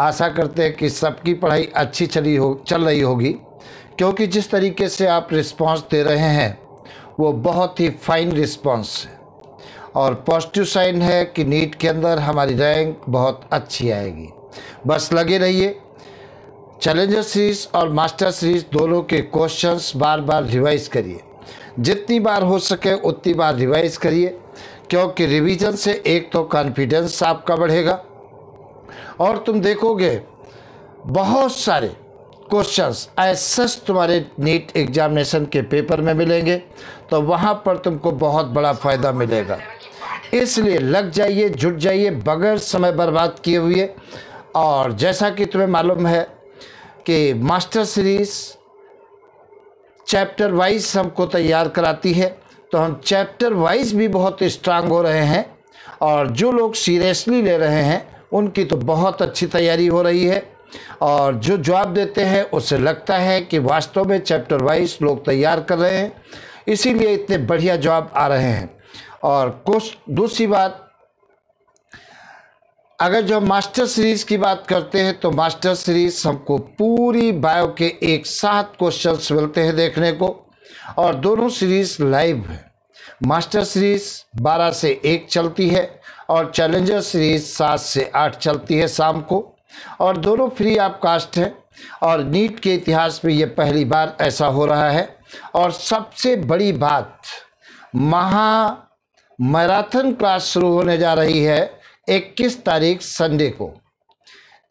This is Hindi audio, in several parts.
आशा करते हैं कि सबकी पढ़ाई अच्छी चली हो चल रही होगी क्योंकि जिस तरीके से आप रिस्पांस दे रहे हैं वो बहुत ही फाइन रिस्पांस है और पॉजिटिव साइन है कि नीट के अंदर हमारी रैंक बहुत अच्छी आएगी बस लगे रहिए चैलेंजर सीरीज़ और मास्टर सीरीज़ दोनों के क्वेश्चंस बार बार रिवाइज करिए जितनी बार हो सके उतनी बार रिवाइज करिए क्योंकि रिवीजन से एक तो कॉन्फिडेंस आपका बढ़ेगा और तुम देखोगे बहुत सारे क्वेश्चंस ऐसे तुम्हारे नीट एग्जामिनेशन के पेपर में मिलेंगे तो वहाँ पर तुमको बहुत बड़ा फ़ायदा मिलेगा इसलिए लग जाइए जुट जाइए बगैर समय बर्बाद किए हुए और जैसा कि तुम्हें मालूम है कि मास्टर सीरीज़ चैप्टर वाइज हमको तैयार कराती है तो हम चैप्टर वाइज भी बहुत स्ट्रांग हो रहे हैं और जो लोग सीरियसली ले रहे हैं उनकी तो बहुत अच्छी तैयारी हो रही है और जो जवाब देते हैं उससे लगता है कि वास्तव में चैप्टर वाइज लोग तैयार कर रहे हैं इसीलिए इतने बढ़िया जवाब आ रहे हैं और कुछ दूसरी बात अगर जो मास्टर सीरीज़ की बात करते हैं तो मास्टर सीरीज़ हमको पूरी बायो के एक साथ क्वेश्चंस मिलते हैं देखने को और दोनों सीरीज़ लाइव है मास्टर सीरीज बारह से एक चलती है और चैलेंजर सीरीज सात से आठ चलती है शाम को और दोनों फ्री ऑफ कास्ट हैं और नीट के इतिहास में ये पहली बार ऐसा हो रहा है और सबसे बड़ी बात महा मैराथन क्लास शुरू होने जा रही है 21 तारीख संडे को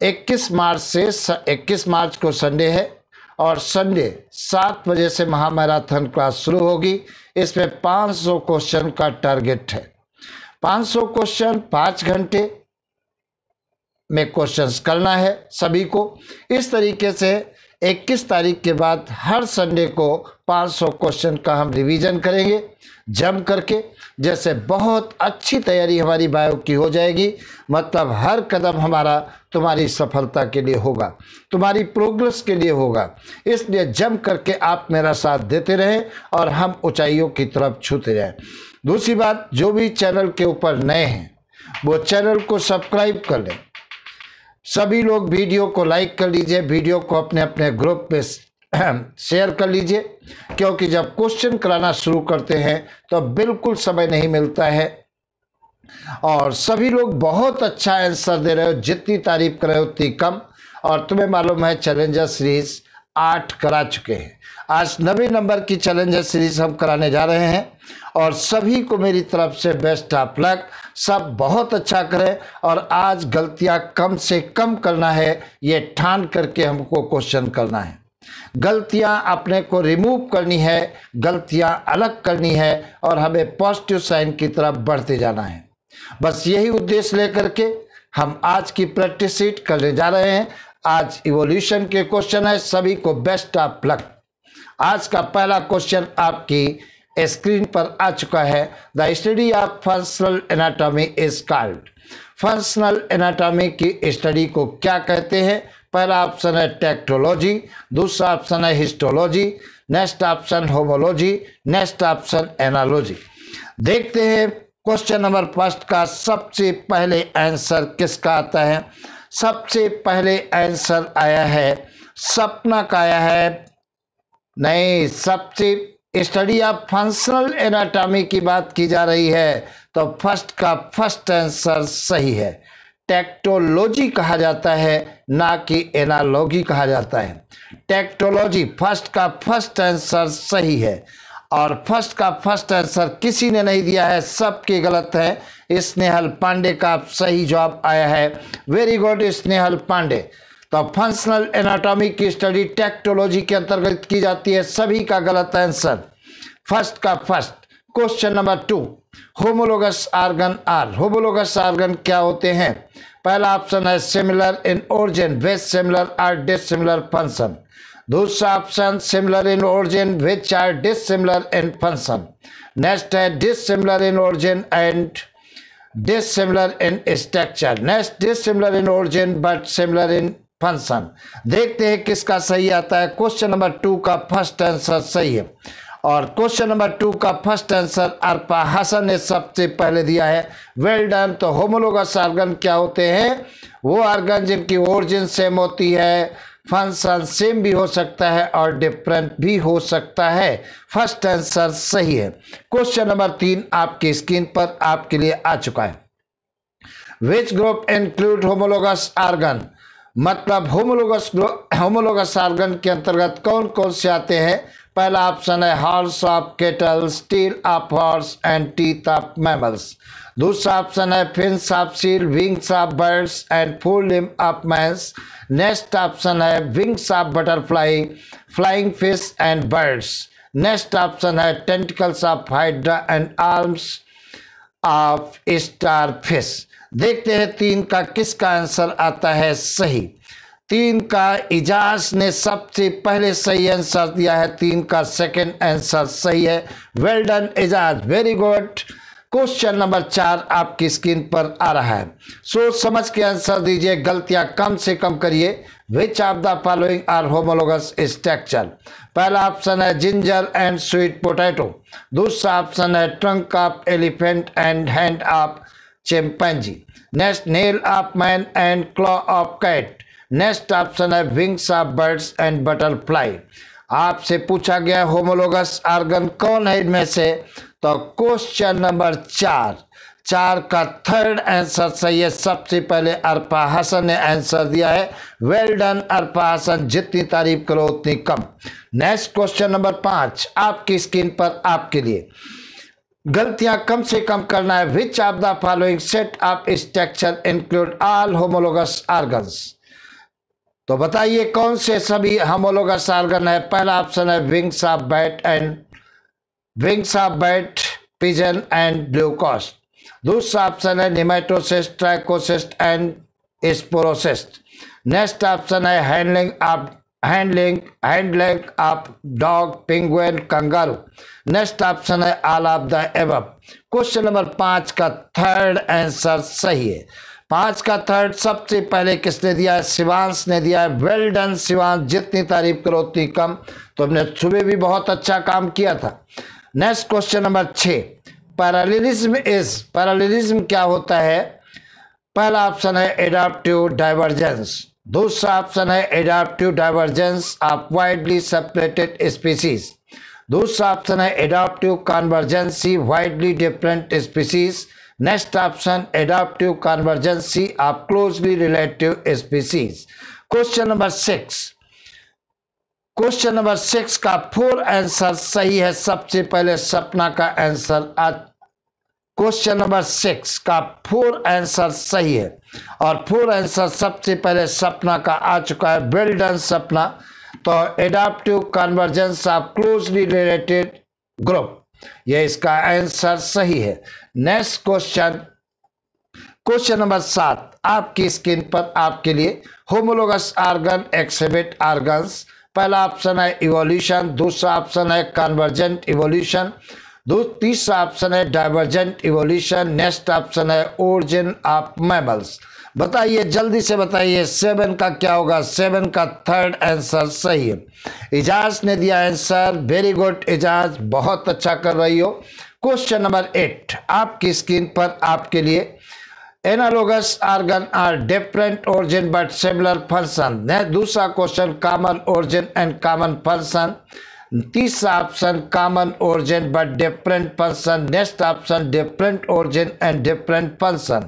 21 मार्च से 21 मार्च को संडे है और संडे सात बजे से महामैराथन क्लास शुरू होगी इसमें 500 क्वेश्चन का टारगेट है 500 क्वेश्चन पाँच घंटे में क्वेश्चंस करना है सभी को इस तरीके से 21 तारीख के बाद हर संडे को 500 क्वेश्चन का हम रिवीजन करेंगे जम करके जैसे बहुत अच्छी तैयारी हमारी बायो की हो जाएगी मतलब हर कदम हमारा तुम्हारी सफलता के लिए होगा तुम्हारी प्रोग्रेस के लिए होगा इसलिए जम करके आप मेरा साथ देते रहें और हम ऊंचाइयों की तरफ छूते रहें दूसरी बात जो भी चैनल के ऊपर नए हैं वो चैनल को सब्सक्राइब कर लें सभी लोग वीडियो को लाइक कर लीजिए वीडियो को अपने अपने ग्रुप में शेयर कर लीजिए क्योंकि जब क्वेश्चन कराना शुरू करते हैं तो बिल्कुल समय नहीं मिलता है और सभी लोग बहुत अच्छा आंसर दे रहे हो जितनी तारीफ कर रहे हो उतनी कम और तुम्हें मालूम है चैलेंजर सीरीज आठ करा चुके हैं आज नवे नंबर की चैलेंजर सीरीज हम कराने जा रहे हैं और सभी को मेरी तरफ से बेस्ट ऑफ लक सब बहुत अच्छा करें और आज गलतियां कम से कम करना है ये ठान करके हमको क्वेश्चन करना है गलतियां अपने को रिमूव करनी है गलतियां अलग करनी है और हमें पॉजिटिव साइन की तरफ बढ़ते जाना है बस यही उद्देश्य लेकर के हम आज की प्रैक्टिस सीट करने जा रहे हैं आज इवोल्यूशन के क्वेश्चन है सभी को बेस्ट ऑफ लक आज का पहला क्वेश्चन आपकी स्क्रीन पर आ चुका है the study of functional anatomy is called functional anatomy की स्टडी को क्या कहते हैं पहला ऑप्शन है टेक्टोलॉजी दूसरा ऑप्शन है histology next option homology next option analogy देखते हैं क्वेश्चन नंबर फर्स्ट का सबसे पहले आंसर किसका आता है सबसे पहले आंसर आया है सपना का आया है नहीं सबसे स्टडी ऑफ फंक्शनल एनाटॉमी की बात की जा रही है तो फर्स्ट का फर्स्ट आंसर सही है टेक्टोलॉजी कहा जाता है ना कि एनालॉजी कहा जाता है टेक्टोलॉजी फर्स्ट का फर्स्ट आंसर सही है और फर्स्ट का फर्स्ट आंसर किसी ने नहीं दिया है सबके गलत है स्नेहल पांडे का सही जवाब आया है वेरी गुड स्नेहल पांडे तो फंक्शनल एनाटॉमी की स्टडी टेक्टोलॉजी के अंतर्गत की जाती है सभी का गलत आंसर फर्स्ट का first question number two homologous organ are homologous organ क्या होते हैं पहला ऑप्शन है similar in origin with similar are dissimilar function दूसरा option similar in origin which are dissimilar in function next है dissimilar in origin and dissimilar in structure next dissimilar in origin but similar in function देखते हैं किसका सही आता है क्वेश्चन नंबर टू का फर्स्ट आंसर सही है और क्वेश्चन नंबर टू का फर्स्ट आंसर अरपा हसन ने सबसे पहले दिया है वेल डन तो होमोलोगस आर्गन क्या होते हैं वो आर्गन जिनकी ओरिजिन सेम होती है फंक्शन सेम भी हो सकता है और डिफरेंट भी हो सकता है फर्स्ट आंसर सही है क्वेश्चन नंबर तीन आपकी स्क्रीन पर आपके लिए आ चुका है which group include homologous organ मतलब होमोलोगस होमोलोगस आर्गन के अंतर्गत कौन कौन से आते हैं पहला ऑप्शन है horse of cattle steel of horse and teeth of mammals दूसरा ऑप्शन है fins of seal wings of birds and full limb of man's next option है wings of butterfly flying fish and birds next option है tentacles of hydra and arms of star fish देखते हैं तीन का किसका आंसर आता है सही तीन का इजाज ने सबसे पहले सही आंसर दिया है तीन का सेकंड आंसर सही है well done Ijaz very good question number चार आपकी स्क्रीन पर आ रहा है सोच समझ के आंसर दीजिए गलतियां कम से कम करिए which of the following are homologous structure पहला ऑप्शन है जिंजर एंड स्वीट पोटैटो दूसरा ऑप्शन है trunk of elephant and hand of chimpanzee next nail of man and claw of cat next option है wings of birds and butterfly आपसे पूछा गया होमोलोगस आर्गन कौन है इनमें से तो क्वेश्चन नंबर चार चार का थर्ड आंसर सही है सबसे पहले अरपा हसन ने आंसर दिया है वेल डन अरपा हसन जितनी तारीफ करो उतनी कम नेक्स्ट क्वेश्चन नंबर पांच आपकी स्क्रीन पर आपके लिए गलतियां कम से कम करना है which of the following set of structure include all homologous organs तो बताइए कौन से सभी का सारगन है पहला ऑप्शन है wings of bat and wings of bat pigeon and ग्लूकोस्ट दूसरा ऑप्शन है nematocyst trichocyst and sporocyst next option है handling of handling handling of dog penguin kangaroo next option है all of the above question number पाँच का थर्ड आंसर सही है पांच का थर्ड सबसे पहले किसने दिया है शिवांश ने दिया है वेल डन शिवांश जितनी तारीफ करो उतनी कम तुमने तो हमने सुबह भी बहुत अच्छा काम किया था नेक्स्ट क्वेश्चन नंबर छः पैरालिज्म इज पैरालिज्म क्या होता है पहला ऑप्शन है एडाप्टिव डाइवर्जेंस दूसरा ऑप्शन है adaptive divergence of widely separated species दूसरा ऑप्शन है adaptive convergency widely different species next option adaptive convergency of closely relative species question number six question number six का फोर आंसर सही है सबसे पहले सपना का आंसर क्वेश्चन नंबर सिक्स का फोर आंसर सही है और फोर आंसर सबसे पहले सपना का आ चुका है बिल्डन सपना तो adaptive convergence of closely related group यह इसका आंसर सही है नेक्स्ट क्वेश्चन क्वेश्चन नंबर सात आपकी स्क्रीन पर आपके लिए होमोलोगस आर्गन एक्सेबेट आर्गन्स पहला ऑप्शन है इवोल्यूशन दूसरा ऑप्शन है कन्वर्जेंट इवोल्यूशन तीसरा ऑप्शन है डाइवर्जेंट इवोल्यूशन नेक्स्ट ऑप्शन है ओरिजिन ऑफ मैमल्स बताइए जल्दी से बताइए सेवन का क्या होगा सेवन का थर्ड आंसर सही है इजाज ने दिया आंसर वेरी गुड एजाज बहुत अच्छा कर रही हो क्वेश्चन नंबर एट आपकी स्क्रीन पर आपके लिए analogous organ are different origin but similar function दूसरा question common origin and common function तीसरा option common origin but different person next option different origin and different person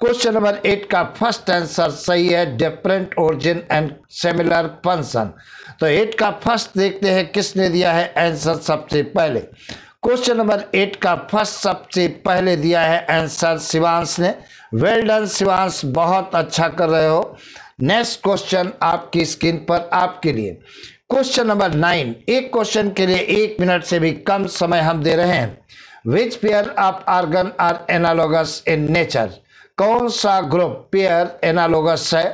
question number eight का फर्स्ट आंसर सही है different origin and similar person तो एट का फर्स्ट देखते हैं किसने दिया है आंसर सबसे पहले क्वेश्चन नंबर एट का फर्स्ट सबसे पहले दिया है आंसर शिवांश ने वेल डन शिवांश बहुत अच्छा कर रहे हो नेक्स्ट क्वेश्चन आपकी स्क्रीन पर आपके लिए क्वेश्चन नंबर नाइन एक क्वेश्चन के लिए एक मिनट से भी कम समय हम दे रहे हैं which pair of organ are analogous in nature कौन सा ग्रुप पेयर एनालोगस है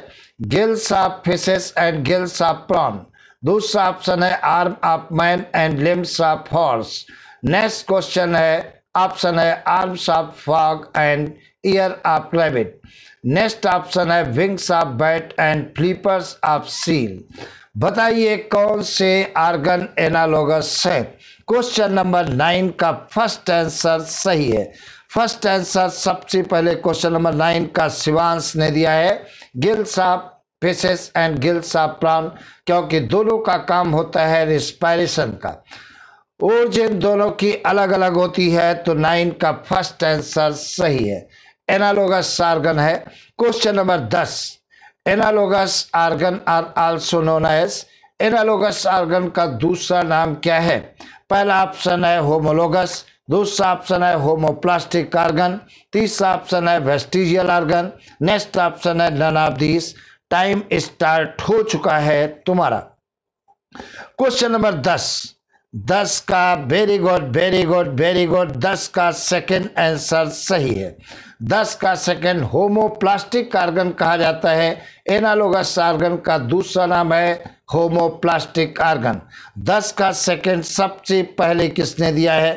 gills of fishes and gills of prawn दूसरा ऑप्शन है arm of man and limbs of horse next question है ऑप्शन है arms of frog and ear of rabbit next option है wings of bat and flippers of seal बताइए कौन से आर्गन एनालोगस है क्वेश्चन नंबर नाइन का फर्स्ट आंसर सही है फर्स्ट आंसर सबसे पहले क्वेश्चन नंबर नाइन का शिवांश ने दिया है gills of fishes and gills of prawn क्योंकि दोनों का काम होता है रिस्पायरेशन का जिन दोनों की अलग अलग होती है तो नाइन का फर्स्ट आंसर सही है एनालोगस सार्गन है क्वेश्चन नंबर दस analogous organ are also known as analogous organ का दूसरा नाम क्या है पहला ऑप्शन है होमोलोगस दूसरा ऑप्शन है होमोप्लास्टिक आर्गन तीसरा ऑप्शन है वेस्टिजियल आर्गन नेक्स्ट ऑप्शन है none of this time start हो चुका है तुम्हारा क्वेश्चन नंबर दस दस का very good very good very good दस का सेकंड आंसर सही है दस का सेकेंड होमोप्लास्टिक कार्गन कहा जाता है एनालोगस कार्गन का दूसरा नाम है होमोप्लास्टिक आर्गन दस का सेकेंड सबसे पहले किसने दिया है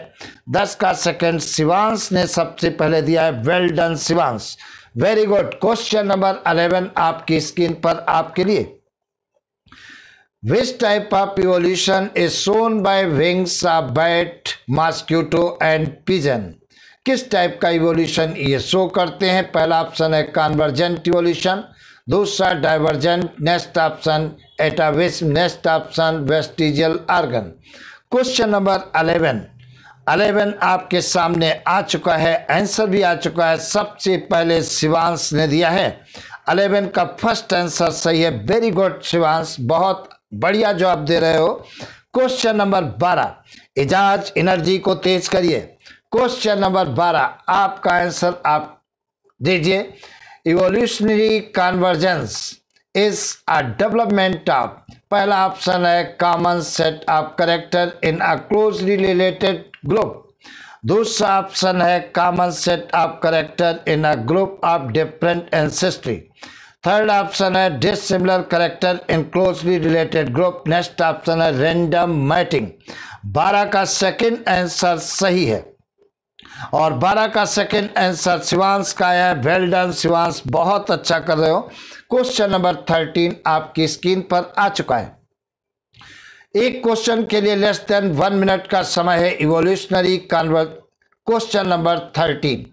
दस का सेकेंड शिवांश ने सबसे पहले दिया है well done Shivansh very good question number eleven आपकी स्क्रीन पर आपके लिए Which type of evolution is shown by wings of bat, mosquito and pigeon? किस टाइप का इवोल्यूशन ये शो करते हैं पहला ऑप्शन है कन्वर्जेंट इवोल्यूशन दूसरा divergent next option atavism next option vestigial organ question number eleven eleven आपके सामने आ चुका है आंसर भी आ चुका है सबसे पहले शिवांश ने दिया है अलेवन का फर्स्ट आंसर सही है वेरी गुड शिवांश बहुत बढ़िया जवाब दे रहे हो क्वेश्चन नंबर बारह एजाज एनर्जी को तेज करिए क्वेश्चन नंबर बारह आपका आंसर आप दीजिए evolutionary convergence is a development of पहला ऑप्शन है common set of character in a closely related group दूसरा ऑप्शन है common set of character in a group of different ancestry third option है dissimilar character in closely related group next option है रेंडम मैटिंग बारह का सेकेंड आंसर सही है और 12 का सेकंड आंसर शिवांश का है वेल डन शिवांश बहुत अच्छा कर रहे हो क्वेश्चन नंबर 13 आपकी स्क्रीन पर आ चुका है एक क्वेश्चन के लिए लेस देन वन मिनट का समय है evolutionary convert question number thirteen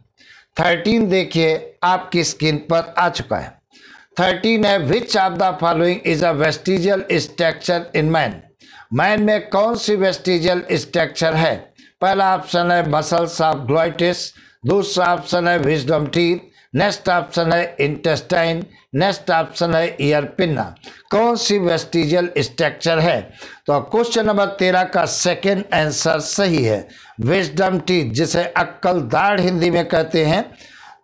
thirteen देखिए आपकी स्क्रीन पर आ चुका है थर्टीन है which of the following is a vestigial structure in man man में कौन सी वेस्टिजियल स्ट्रक्चर है पहला ऑप्शन है मसल्स ऑफ ग्लोइटिस दूसरा ऑप्शन है विजडम टीथ नेक्स्ट ऑप्शन है इंटेस्टाइन नेक्स्ट ऑप्शन है ईयर पिन्ना कौन सी वेस्टिजियल स्ट्रक्चर है तो क्वेश्चन नंबर तेरह का सेकंड आंसर सही है विजडम टीथ जिसे अक्कल दाढ़ हिंदी में कहते हैं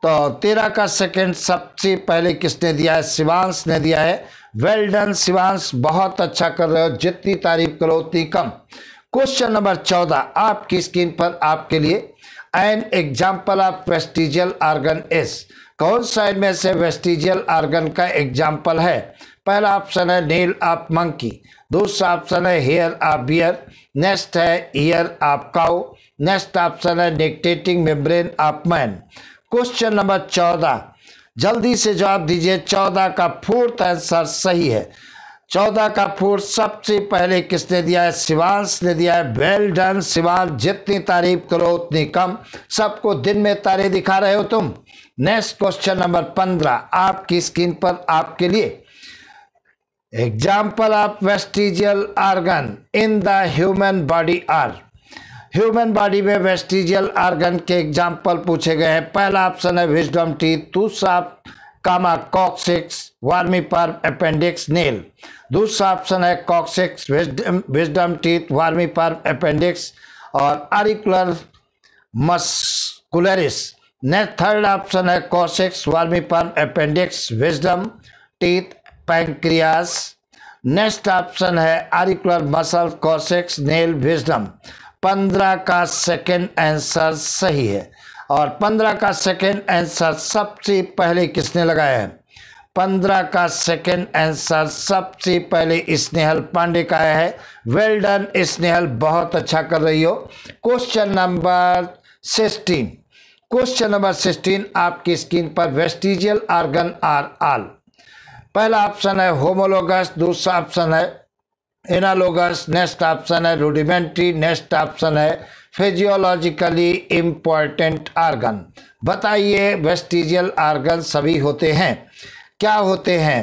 तो तेरह का सेकंड सबसे पहले किसने दिया है शिवांश ने दिया है वेल डन शिवांश बहुत अच्छा कर रहे हो जितनी तारीफ करो उतनी कम क्वेश्चन नंबर चौदह आपकी स्क्रीन पर आपके लिए an example of vestigial organ as कौन सा इनमें से वेस्टिजियल आर्गन का एग्जाम्पल है पहला ऑप्शन है नील ऑफ मंकी दूसरा ऑप्शन है हेयर ऑफ बियर नेक्स्ट है ear of cow next option है nictitating membrane of man question number चौदह जल्दी से जवाब दीजिए चौदह का फोर्थ आंसर सही है चौदह का फूल सबसे पहले किसने दिया है शिवांश ने दिया है वेल डन शिवांश जितनी तारीफ करो उतनी कम सबको दिन में तारे दिखा रहे हो तुम नेक्स्ट क्वेश्चन नंबर पंद्रह आपकी स्क्रीन पर आपके लिए example of vestigial organ in the human body are human body में वेस्टिजियल आर्गन के एग्जाम्पल पूछे गए हैं पहला ऑप्शन है विजडम टी दूसरा comma coccyx vermiform appendix nail दूसरा ऑप्शन है coccyx wisdom wisdom teeth vermiform appendix और auricular muscularis next third option है coccyx vermiform appendix wisdom teeth pancreas next option है auricular muscle coccyx nail wisdom पंद्रह का सेकेंड आंसर सही है और पंद्रह का सेकेंड आंसर सबसे पहले किसने लगाया है पंद्रह का सेकेंड आंसर सबसे पहले स्नेहल पांडे का है वेल डन स्नेहल बहुत अच्छा कर रही हो question number sixteen question number sixteen आपकी स्क्रीन पर वेस्टिजियल आर्गन आर आल पहला ऑप्शन है होमोलोगस दूसरा ऑप्शन है एनालोगस नेक्स्ट ऑप्शन है रूडिमेंट्री नेक्स्ट ऑप्शन है फिजियोलॉजिकली इम्पॉर्टेंट आर्गन बताइए वेस्टिजियल आर्गन सभी होते हैं क्या होते हैं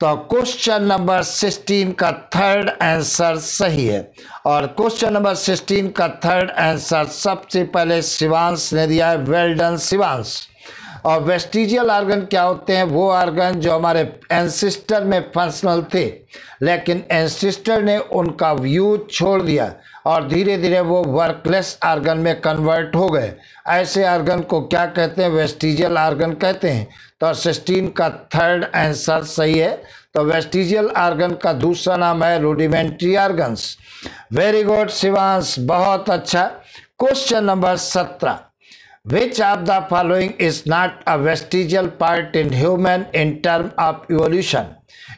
तो क्वेश्चन नंबर सिक्सटीन का थर्ड आंसर सही है और क्वेश्चन नंबर सिक्सटीन का थर्ड आंसर सबसे पहले शिवांश ने दिया है वेल डन शिवांश और वेस्टिजियल आर्गन क्या होते हैं वो आर्गन जो हमारे एंसिस्टर में फंक्शनल थे लेकिन एंसिस्टर ने उनका व्यू छोड़ दिया और धीरे धीरे वो वर्कलेस आर्गन में कन्वर्ट हो गए ऐसे आर्गन को क्या कहते हैं वेस्टिजियल आर्गन कहते हैं तो सिस्टीन का थर्ड आंसर सही है तो वेस्टिजियल आर्गन का दूसरा नाम है rudimentary organs very good Shivansh बहुत अच्छा क्वेश्चन नंबर सत्रह which of the following is not a vestigial part in human in term of evolution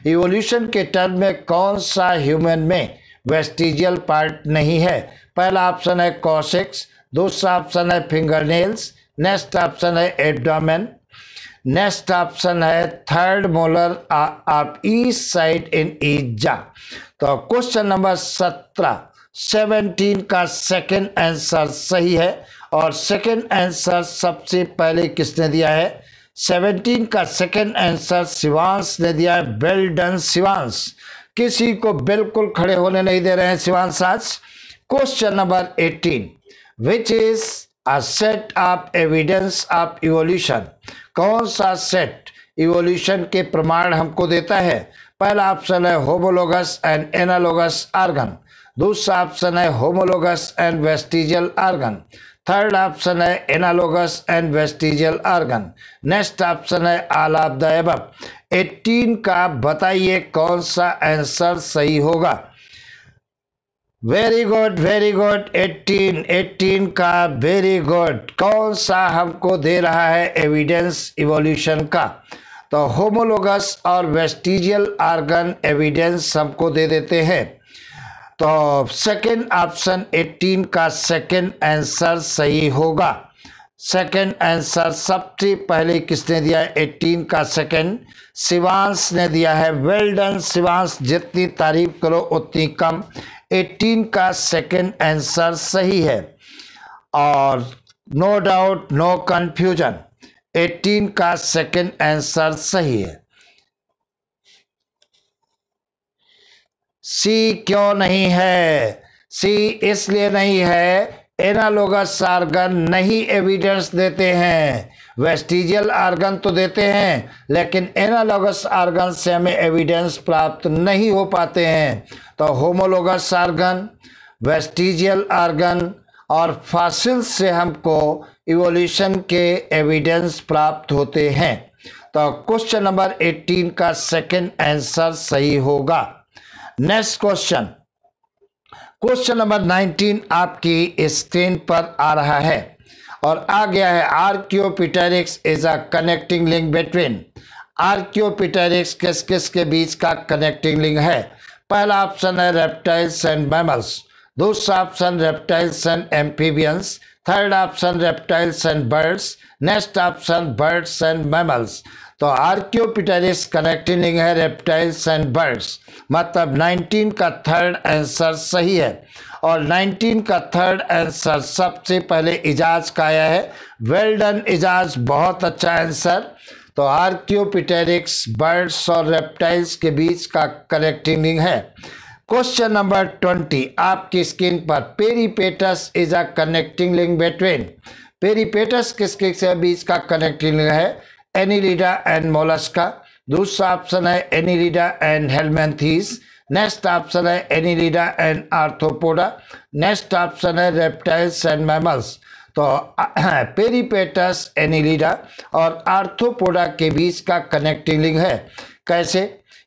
evolution के टर्म में कौन सा ह्यूमन में वेस्टिजियल पार्ट नहीं है पहला ऑप्शन है कॉशिक्स दूसरा ऑप्शन है फिंगर नेल्स नेक्स्ट ऑप्शन है एब्डोमेन नेक्स्ट ऑप्शन है third molar of east side in ईजा तो क्वेश्चन नंबर सत्रह सेवनटीन का सेकंड आंसर सही है और सेकंड आंसर सबसे पहले किसने दिया है सेवनटीन का सेकंड आंसर शिवांश ने दिया है वेल डन शिवांश किसी को बिल्कुल खड़े होने नहीं दे रहे हैं शिवांश आज question number eighteen which is a set of evidence of evolution कौन सा सेट इवोल्यूशन के प्रमाण हमको देता है पहला ऑप्शन है होमोलोगस एंड एनालोगस आर्गन दूसरा ऑप्शन है homologous and vestigial organ third option है analogous and vestigial organ next option है all of the above eighteen का बताइए कौन सा आंसर सही होगा वेरी गुड वेरी गुड 18 18 का वेरी गुड कौन सा हमको दे रहा है एविडेंस इवोल्यूशन का तो होमोलोगस और वेस्टिजियल आर्गन एविडेंस हमको दे देते हैं तो सेकंड ऑप्शन 18 का सेकंड आंसर सही होगा सेकंड आंसर सबसे पहले किसने दिया है एट्टीन का सेकंड शिवांश ने दिया है वेल्डन शिवांश जितनी तारीफ करो उतनी कम एटीन का सेकंड आंसर सही है और no doubt no confusion eighteen का सेकंड आंसर सही है सी क्यों नहीं है सी इसलिए नहीं है एनालोगस सार्गन नहीं एविडेंस देते हैं वेस्टिजियल आर्गन तो देते हैं लेकिन एनालॉगस आर्गन से हमें एविडेंस प्राप्त नहीं हो पाते हैं तो होमोलोगस आर्गन वेस्टिजियल आर्गन और फासिल से हमको इवोल्यूशन के एविडेंस प्राप्त होते हैं तो क्वेश्चन नंबर 18 का सेकंड आंसर सही होगा नेक्स्ट क्वेश्चन क्वेश्चन नंबर 19 आपकी स्क्रीन पर आ रहा है और आ गया है archaeopteryx is a connecting link between archaeopteryx किस किस के बीच का कनेक्टिंग लिंक है पहला ऑप्शन है रेप्टाइल्स एंड मैमल्स दूसरा option reptiles and amphibians third option reptiles and birds next option birds and mammals तो आर्क्योपिटेरिस कनेक्टिंग लिंक है रेप्टाइल्स एंड बर्ड्स मतलब 19 का थर्ड आंसर सही है और 19 का थर्ड आंसर सबसे पहले इजाज़ का आया है वेल डन इजाज बहुत अच्छा आंसर तो आर्क्योपिटेरिक्स बर्ड्स और रेप्टाइल्स के बीच का कनेक्टिंग है क्वेश्चन नंबर ट्वेंटी आपकी स्क्रीन पर peripatus is a connecting link between peripatus किसके से बीच का कनेक्टिंग लिंक है एनिलीडा एंड मोलस्का दूसरा ऑप्शन है annelida and helminthes next option है annelida and arthropoda next option है रेप्टाइल्स एंड मैमल्स तो पेरीपेटस एनिलीडा और आर्थोपोडा के बीच का कनेक्टिंग लिंग है कैसे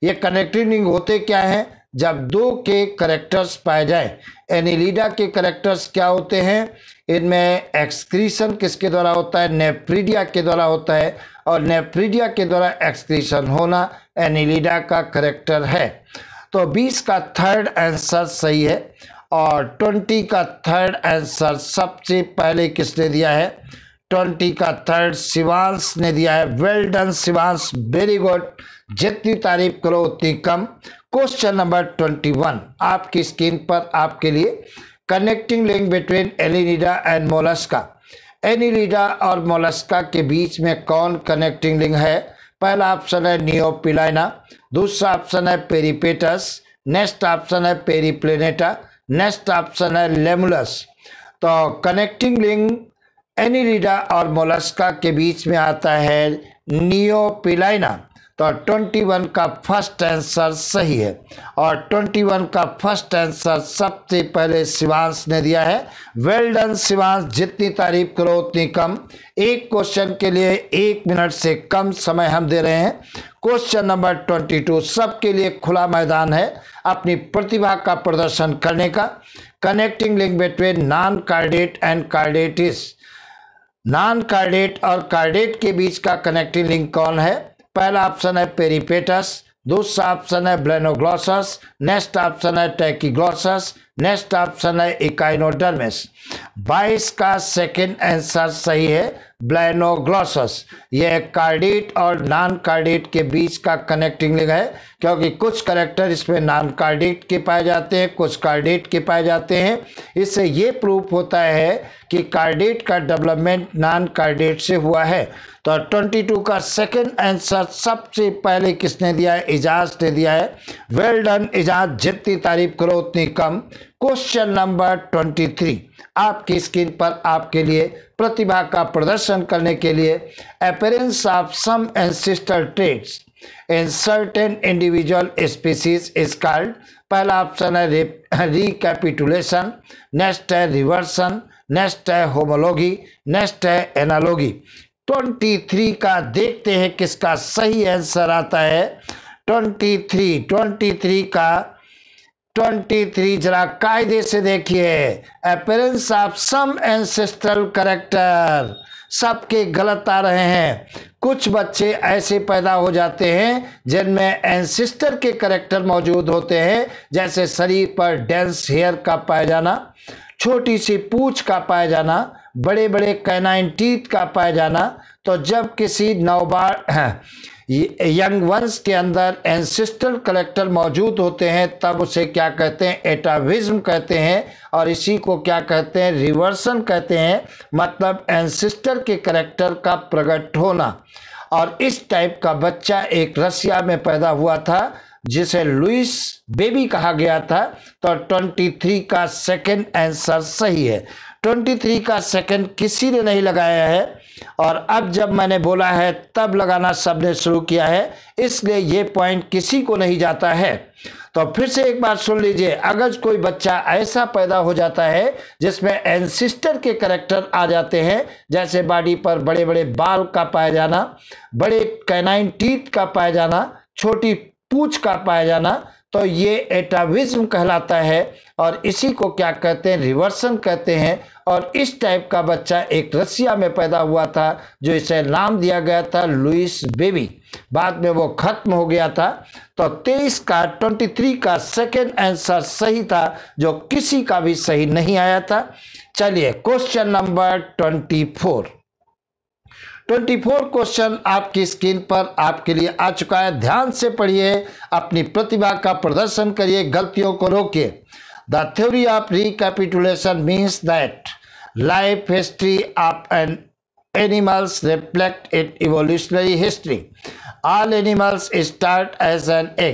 ये कनेक्टिंग लिंग होते क्या हैं जब दो के करेक्टर्स पाए जाएं एनिलीडा के करेक्टर्स क्या होते हैं इनमें एक्सक्रीशन किसके द्वारा होता है नेफ्रीडिया के द्वारा होता है और नेफ्रीडिया के द्वारा एक्सक्रीशन होना एनिलीडा का करेक्टर है तो 20 का थर्ड आंसर सही है और 20 का थर्ड आंसर सबसे पहले किसने दिया है 20 का थर्ड शिवांश ने दिया है well done Shivansh very good जितनी तारीफ करो उतनी कम क्वेश्चन नंबर 21 आपकी स्क्रीन पर आपके लिए कनेक्टिंग लिंक बिटवीन एलिनिडा एंड मोलस्का एनिलिडा और मोलस्का के बीच में कौन कनेक्टिंग लिंक है पहला ऑप्शन है नियोपिलाइना दूसरा ऑप्शन है पेरीपेटस नेक्स्ट ऑप्शन है पेरीप्लेनेटा नेक्स्ट ऑप्शन है लेमुलस तो कनेक्टिंग लिंग एनिलिडा और मोलस्का के बीच में आता है नियोपिलाइना तो 21 का फर्स्ट आंसर सही है और 21 का फर्स्ट आंसर सबसे पहले शिवांश ने दिया है वेल डन शिवांश जितनी तारीफ करो उतनी कम एक क्वेश्चन के लिए एक मिनट से कम समय हम दे रहे हैं क्वेश्चन नंबर 22 सबके लिए खुला मैदान है अपनी प्रतिभा का प्रदर्शन करने का connecting link between non chordate and chordates non chordate और कार्डेट के बीच का कनेक्टिंग लिंक कौन है पहला ऑप्शन है पेरीपेटस दूसरा ऑप्शन है ब्लेनोग्लॉसस नेक्स्ट ऑप्शन है टैकीग्लॉसस नेक्स्ट ऑप्शन है इकाइनोडर्मिस 22 का सेकंड आंसर सही है ब्लैनोग्लॉसस ये कार्डिट और नॉन कार्डिट के बीच का कनेक्टिंग लिंग है क्योंकि कुछ करेक्टर इसमें नॉन कार्डिट के पाए जाते हैं कुछ कार्डिट के पाए जाते हैं इससे ये प्रूफ होता है कि कार्डिट का डेवलपमेंट नॉन कार्डिट से हुआ है तो 22 का सेकंड आंसर सबसे पहले किसने दिया है इजाज़ ने दिया है वेल डन इजाज़ जितनी तारीफ करो उतनी कम क्वेश्चन नंबर ट्वेंटी आपकी स्क्रीन पर आपके लिए प्रतिभा का प्रदर्शन करने के लिए appearance of some ancestor traits in certain individual species is called पहला ऑप्शन है रिकैपिटुलेशन नेक्स्ट है रिवर्सन नेक्स्ट है होमोलॉगी नेक्स्ट है एनालॉगी 23 का देखते हैं किसका सही आंसर आता है 23 23 का 23 जरा कायदे से देखिए appearance of some ancestral character सबके गलत आ रहे हैं कुछ बच्चे ऐसे पैदा हो जाते हैं जिनमें एंसिस्टर के करेक्टर मौजूद होते हैं जैसे शरीर पर डेंस हेयर का पाया जाना छोटी सी पूछ का पाया जाना बड़े बड़े कैनाइन टीथ का पाया जाना तो जब किसी नौबार हाँ, यंग वंस के अंदर एंसिस्टल कलेक्टर मौजूद होते हैं तब उसे क्या कहते हैं एटाविज्म कहते हैं और इसी को क्या कहते हैं रिवर्सन कहते हैं मतलब एंसिस्टर के करेक्टर का प्रकट होना और इस टाइप का बच्चा एक रसिया में पैदा हुआ था जिसे लुइस बेबी कहा गया था तो 23 का सेकंड आंसर सही है 23 का सेकंड किसी ने नहीं लगाया है और अब जब मैंने बोला है तब लगाना सबने शुरू किया है इसलिए ये पॉइंट किसी को नहीं जाता है तो फिर से एक बार सुन लीजिए अगर कोई बच्चा ऐसा पैदा हो जाता है जिसमें एनसिस्टर के करेक्टर आ जाते हैं जैसे बॉडी पर बड़े बड़े बाल का पाया जाना बड़े कैनाइन टीथ का पाया जाना छोटी पूछ का पाया जाना तो ये एटाविज्म कहलाता है और इसी को क्या कहते हैं रिवर्सन कहते हैं और इस टाइप का बच्चा एक रसिया में पैदा हुआ था जो इसे नाम दिया गया था लुइस बेबी बाद में वो खत्म हो गया था तो 23 का 23 का सेकेंड आंसर सही था जो किसी का भी सही नहीं आया था चलिए question number 24 twenty four question आपकी स्क्रीन पर आपके लिए आ चुका है ध्यान से पढ़िए अपनी प्रतिभा का प्रदर्शन करिए गलतियों को रोकिए the theory of recapitulation means that life history of an animals reflect it evolutionary history all animals start as an a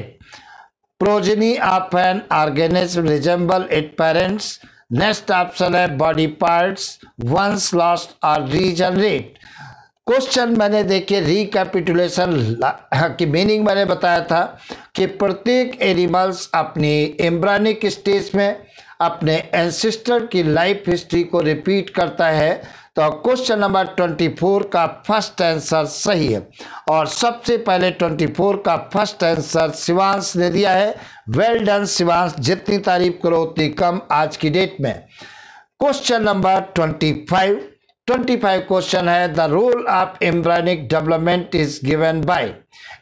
progeny of an organism resemble it parents next option है body parts once lost are regenerate question मैंने देखे रिकैपिटुलेशन हाँ, की मीनिंग मैंने बताया था कि प्रत्येक एनिमल्स अपनी एम्ब्रानिक स्टेज में अपने एंसिस्टर की लाइफ हिस्ट्री को रिपीट करता है तो क्वेश्चन नंबर ट्वेंटी फोर का फर्स्ट आंसर सही है और सबसे पहले ट्वेंटी फोर का फर्स्ट आंसर शिवांश ने दिया है वेल डन शिवांश जितनी तारीफ करो उतनी कम आज की डेट में question number twenty five 25 question है the role of embryonic development is given by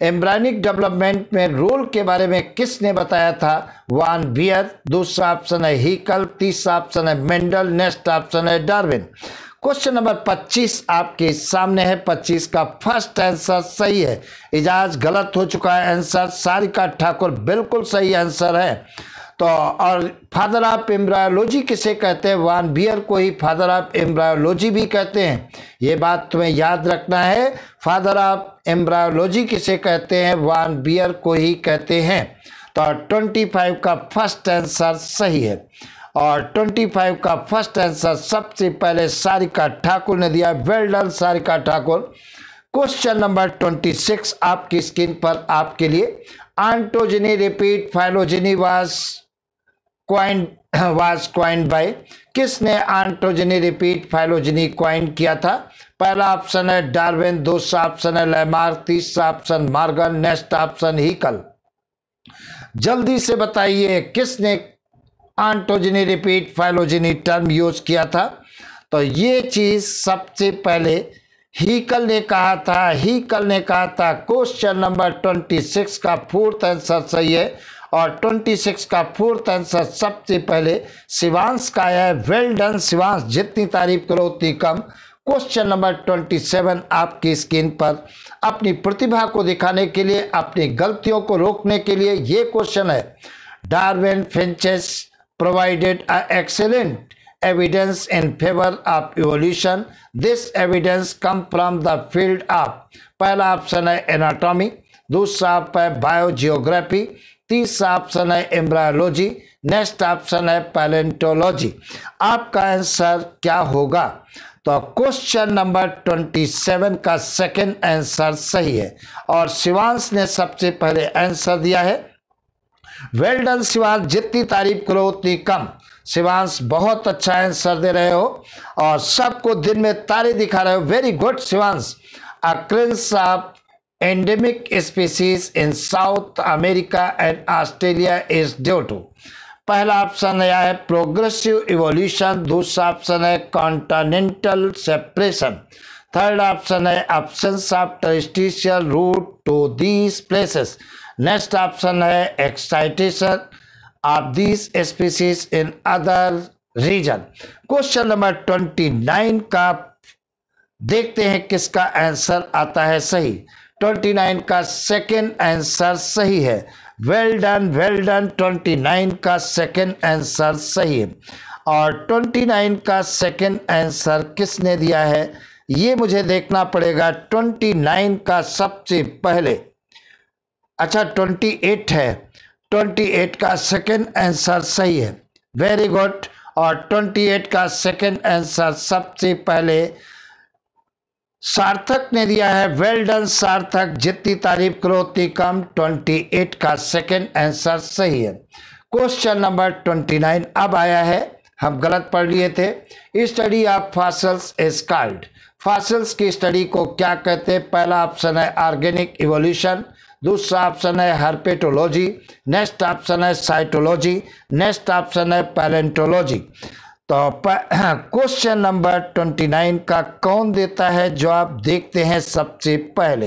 embryonic development में रोल के बारे में किसने बताया था वन बियर दूसरा ऑप्शन है हीकल तीसरा ऑप्शन है मेंडल नेक्स्ट ऑप्शन है डार्विन क्वेश्चन नंबर 25 आपके सामने है 25 का फर्स्ट आंसर सही है इजाज गलत हो चुका है आंसर सारिका ठाकुर बिल्कुल सही आंसर है तो और फादर ऑफ एम्ब्रायोलॉजी किसे कहते हैं वान बियर को ही फादर ऑफ एम्ब्रायोलॉजी भी कहते हैं ये बात तुम्हें याद रखना है फादर ऑफ एम्ब्रायोलॉजी किसे कहते हैं वान बियर को ही कहते हैं तो ट्वेंटी फाइव का फर्स्ट आंसर सही है और 25 का फर्स्ट आंसर सबसे पहले सारिका ठाकुर ने दिया well done Sarika Thakur question number 26 आपकी स्क्रीन पर आपके लिए ontogeny repeat phylogeny was coined was coined by किसने आंटोजनी रिपीट फाइलोजनी क्वाइन किया था पहला ऑप्शन है डार्विन दूसरा ऑप्शन है लेमार तीसरा option Morgan next option Haeckel जल्दी से बताइए किसने ontogeny repeat phylogeny term use किया था तो ये चीज सबसे पहले हीकल ने कहा था हीकल ने कहा था क्वेश्चन नंबर ट्वेंटी सिक्स का फोर्थ आंसर सही है और 26 का फोर्थ आंसर सबसे पहले शिवांश का है वेल डन शिवांश जितनी तारीफ करो उतनी कम क्वेश्चन नंबर 27 आपकी स्क्रीन पर अपनी प्रतिभा को दिखाने के लिए अपनी गलतियों को रोकने के लिए ये क्वेश्चन है Darwin finches provided a excellent evidence in favour of evolution this evidence come from the field of पहला ऑप्शन है एनाटॉमी दूसरा आप है बायोजियोग्राफी तीसरा ऑप्शन है एम्ब्रायोलॉजी नेक्स्ट ऑप्शन है पैलेंटोलॉजी आपका आंसर क्या होगा तो क्वेश्चन नंबर ट्वेंटी सेवन का सेकंड आंसर सही है और शिवांश ने सबसे पहले आंसर दिया है वेल डन शिवांश जितनी तारीफ करो उतनी कम शिवांश बहुत अच्छा आंसर दे रहे हो और सबको दिन में तारे दिखा रहे हो very good Shivansh occurrence of endemic species in South America and Australia is due to पहला ऑप्शन नया है प्रोग्रेसिव इवोल्यूशन दूसरा ऑप्शन है कॉन्टिनेंटल सेपरेशन थर्ड ऑप्शन है options of terrestrial route to these places next option है excitation of these species in other region question number twenty nine का देखते हैं किसका आंसर आता है सही 29 का सेकेंड आंसर सही है well done well done twenty nine का सेकेंड आंसर सही है और ट्वेंटी नाइन का सेकेंड आंसर किसने दिया है ये मुझे देखना पड़ेगा ट्वेंटी नाइन का सबसे पहले अच्छा ट्वेंटी एट है ट्वेंटी एट का सेकेंड आंसर सही है वेरी गुड और ट्वेंटी एट का सेकेंड आंसर सबसे पहले सार्थक ने दिया है वेल डन सार्थक जितनी तारीफ करो उतनी कम 28 का सेकंड आंसर सही है क्वेश्चन नंबर 29 अब आया है हम गलत पढ़ लिए थे study of fossils is called fossils की स्टडी को क्या कहते हैं पहला ऑप्शन है ऑर्गेनिक इवोल्यूशन दूसरा ऑप्शन है हर्पेटोलॉजी नेक्स्ट ऑप्शन है साइटोलॉजी नेक्स्ट ऑप्शन है पैलेंटोलॉजी तो क्वेश्चन नंबर ट्वेंटी नाइन का कौन देता है जवाब देखते हैं सबसे पहले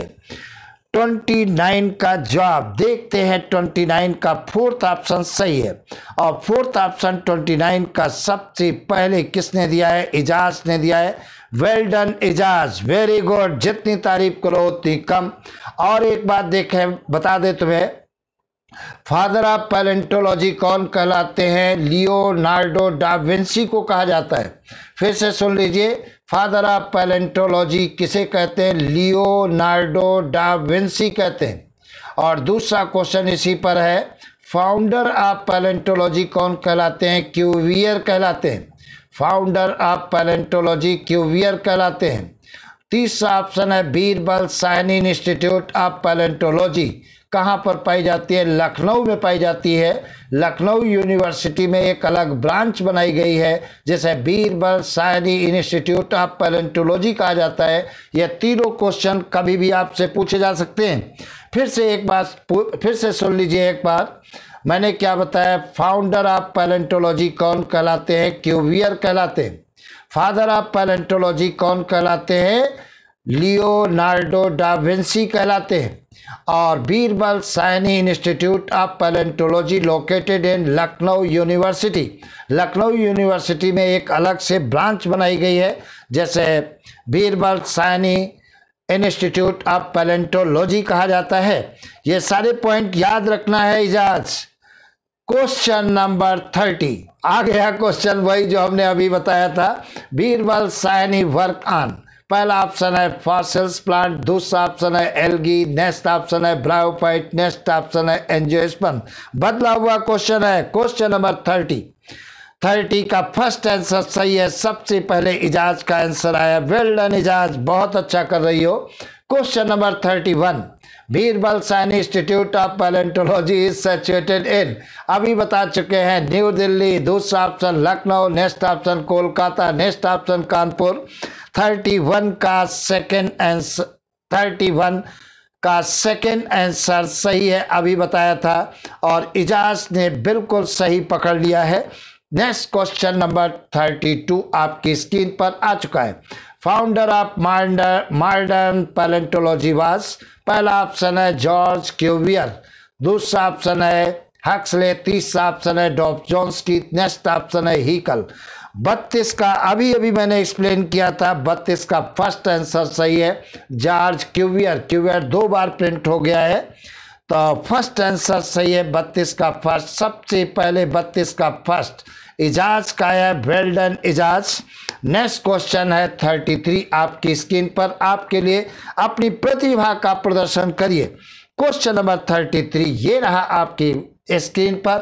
ट्वेंटी नाइन का जवाब देखते हैं ट्वेंटी नाइन का फोर्थ ऑप्शन सही है और फोर्थ ऑप्शन ट्वेंटी नाइन का सबसे पहले किसने दिया है इजाज ने दिया है well done Ejaz very good जितनी तारीफ करो उतनी कम और एक बात देखें बता दे तुम्हें फादर ऑफ पैलेंटोलॉजी कौन कहलाते हैं लियोनार्डो डाविंसी को कहा जाता है फिर से सुन लीजिए फादर ऑफ पैलेंटोलॉजी किसे कहते हैं लियोनार्डो डाविंसी कहते हैं और दूसरा क्वेश्चन इसी पर है फाउंडर ऑफ पैलेंटोलॉजी कौन कहलाते हैं क्यूवियर कहलाते हैं फाउंडर ऑफ पैलेंटोलॉजी क्यूवियर कहलाते हैं तीसरा ऑप्शन है Birbal Sahni institute of palaeontology कहाँ पर पाई जाती है लखनऊ में पाई जाती है लखनऊ यूनिवर्सिटी में एक अलग ब्रांच बनाई गई है जिसे Birbal Sahni institute of palaeontology कहा जाता है यह तीनों क्वेश्चन कभी भी आपसे पूछे जा सकते हैं फिर से एक बार फिर से सुन लीजिए एक बार मैंने क्या बताया फाउंडर ऑफ पैलेंटोलॉजी कौन कहलाते हैं क्यूवियर कहलाते हैं फादर ऑफ पैलेंटोलॉजी कौन कहलाते हैं लियोनार्डो डाविंसी कहलाते हैं और Birbal Sahni institute of palaeontology located in Lucknow university Lucknow university में एक अलग से ब्रांच बनाई गई है जैसे Birbal Sahni institute of palaeontology कहा जाता है ये सारे पॉइंट याद रखना है इजाज़ क्वेश्चन नंबर थर्टी आ गया क्वेश्चन वही जो हमने अभी बताया था बीरबल साइनी वर्क ऑन पहला ऑप्शन है फॉसिल्स प्लांट दूसरा ऑप्शन है एलगी नेक्स्ट ऑप्शन है ब्रायोफाइट नेक्स्ट ऑप्शन है एंजियोस्पर्म बदला हुआ क्वेश्चन है क्वेश्चन नंबर थर्टी थर्टी का फर्स्ट आंसर सही है सबसे पहले इजाज का आंसर आया वेल डन इजाज बहुत अच्छा कर रही हो question number thirty one Birbal Sahni institute of palaeontology is situated in अभी बता चुके हैं न्यू दिल्ली दूसरा option Lucknow next option Kolkata next option Kanpur thirty one का सेकेंड एंसर थर्टी वन का सेकेंड एंसर सही है अभी बताया था और इजाज ने बिल्कुल सही पकड़ लिया है next question number thirty two आपकी स्क्रीन पर आ चुका है फाउंडर ऑफ मॉडर्न पैलेंटोलॉजी वास पहला ऑप्शन है जॉर्ज क्यूवियर दूसरा ऑप्शन है हक्सले तीसरा ऑप्शन है Dobzhansky next option है हीकल बत्तीस का अभी अभी मैंने एक्सप्लेन किया था बत्तीस का फर्स्ट आंसर सही है जॉर्ज क्यूवियर क्यूवियर दो बार प्रिंट हो गया है तो फर्स्ट आंसर सही है बत्तीस का फर्स्ट सबसे पहले बत्तीस का फर्स्ट इजाज का है वेल डन नेक्स्ट क्वेश्चन है 33 आपकी स्क्रीन पर आपके लिए अपनी प्रतिभा का प्रदर्शन करिए क्वेश्चन नंबर 33 ये रहा आपकी स्क्रीन पर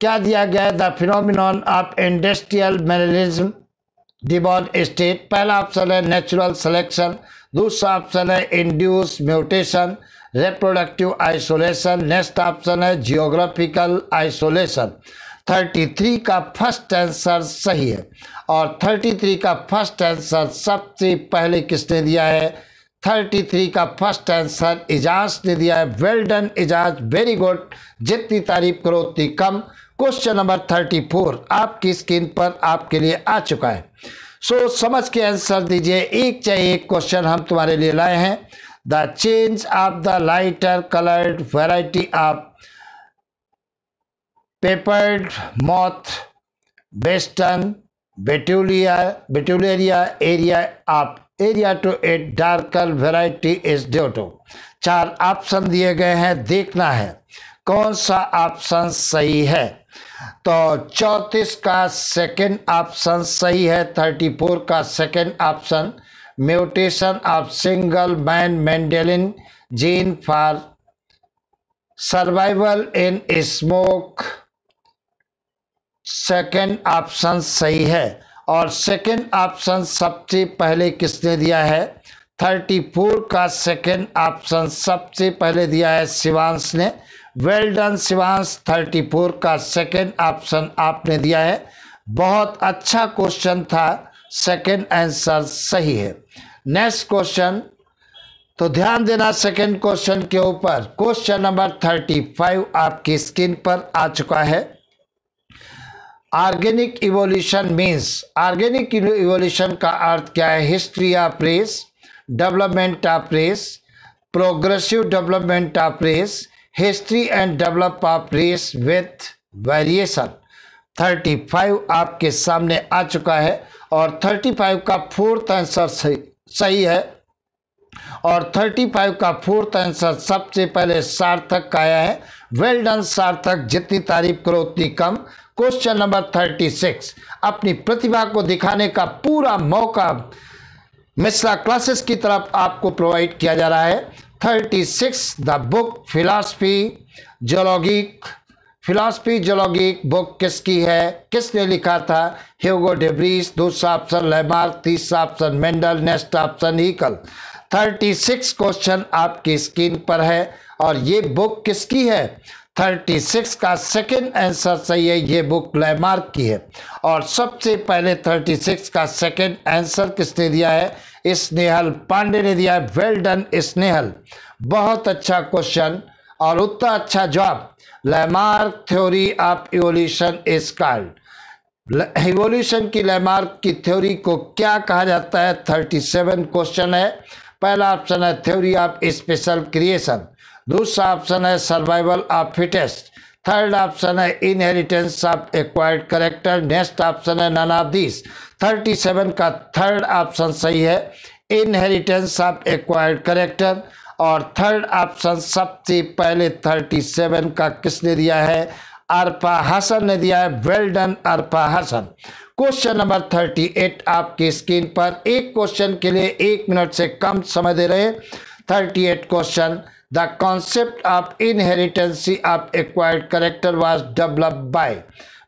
क्या दिया गया है the phenomenon of industrial melanism demonstrate पहला ऑप्शन है नेचुरल सिलेक्शन दूसरा ऑप्शन है induced mutation reproductive isolation next option है जियोग्राफिकल आइसोलेशन 33 का फर्स्ट आंसर सही है और 33 का फर्स्ट आंसर सबसे पहले किसने दिया है 33 का फर्स्ट आंसर इजाज ने दिया है well done Ijaz very good जितनी तारीफ करो उतनी कम क्वेश्चन नंबर 34 आपकी स्क्रीन पर आपके लिए आ चुका है सो so, समझ के आंसर दीजिए एक चाहे एक क्वेश्चन हम तुम्हारे लिए लाए हैं the change of the lighter coloured variety of peppered moth Biston betularia betularia area आप area to a darker variety is due to चार ऑप्शन दिए गए हैं देखना है कौन सा ऑप्शन सही है तो चौंतीस का सेकंड ऑप्शन सही है थर्टी फोर का second option mutation of single man Mendelian gene for survival in smoke second option सही है और सेकंड ऑप्शन सबसे पहले किसने दिया है थर्टी फोर का सेकंड ऑप्शन सबसे पहले दिया है शिवांश ने वेल डन शिवांश फोर का सेकंड ऑप्शन आपने दिया है बहुत अच्छा क्वेश्चन था सेकंड आंसर सही है नेक्स्ट क्वेश्चन तो ध्यान देना सेकंड क्वेश्चन के ऊपर क्वेश्चन नंबर थर्टी फाइव आपकी स्क्रीन पर आ चुका है organic evolution means organic evolution का अर्थ क्या है history of race development of race progressive development of race history and develop of race with variation 35 आपके सामने आ चुका है और 35 का फोर्थ आंसर सही सही है और 35 का फोर्थ आंसर सबसे पहले सार्थक का आया है वेल डन सार्थक जितनी तारीफ करो उतनी कम क्वेश्चन नंबर थर्टी सिक्स अपनी प्रतिभा को दिखाने का पूरा मौका मिश्रा क्लासेस की तरफ आपको प्रोवाइड किया जा रहा है thirty six the book philosophy zoologique philosophy zoologique book किसकी है किसने लिखा था ह्यूगो डेब्रीस दूसरा ऑप्शन लेमार तीसरा option Mendel next option Haeckel thirty six question आपकी स्क्रीन पर है और ये बुक किसकी है 36 का सेकंड आंसर सही है ये बुक ग्लैमार्क की है और सबसे पहले 36 का सेकंड आंसर किसने दिया है स्नेहल पांडे ने दिया है वेल डन स्नेहल बहुत अच्छा क्वेश्चन और उतना अच्छा जवाब Lamarck theory of evolution is called evolution की लैमार्क की थ्योरी को क्या कहा जाता है 37 क्वेश्चन है पहला ऑप्शन है थ्योरी ऑफ स्पेशल क्रिएशन दूसरा ऑप्शन है survival of fittest third option है inheritance of acquired character next option है none of this thirty seven का थर्ड ऑप्शन सही है इनहेरिटेंस ऑफ एक्वायर्ड करेक्टर और थर्ड ऑप्शन सबसे पहले थर्टी सेवन का किसने दिया है अरफा हसन ने दिया है well done Arfa Hasan question number thirty eight आपकी स्क्रीन पर एक क्वेश्चन के लिए एक मिनट से कम समय दे रहे thirty eight question The concept of inheritance of acquired character was developed by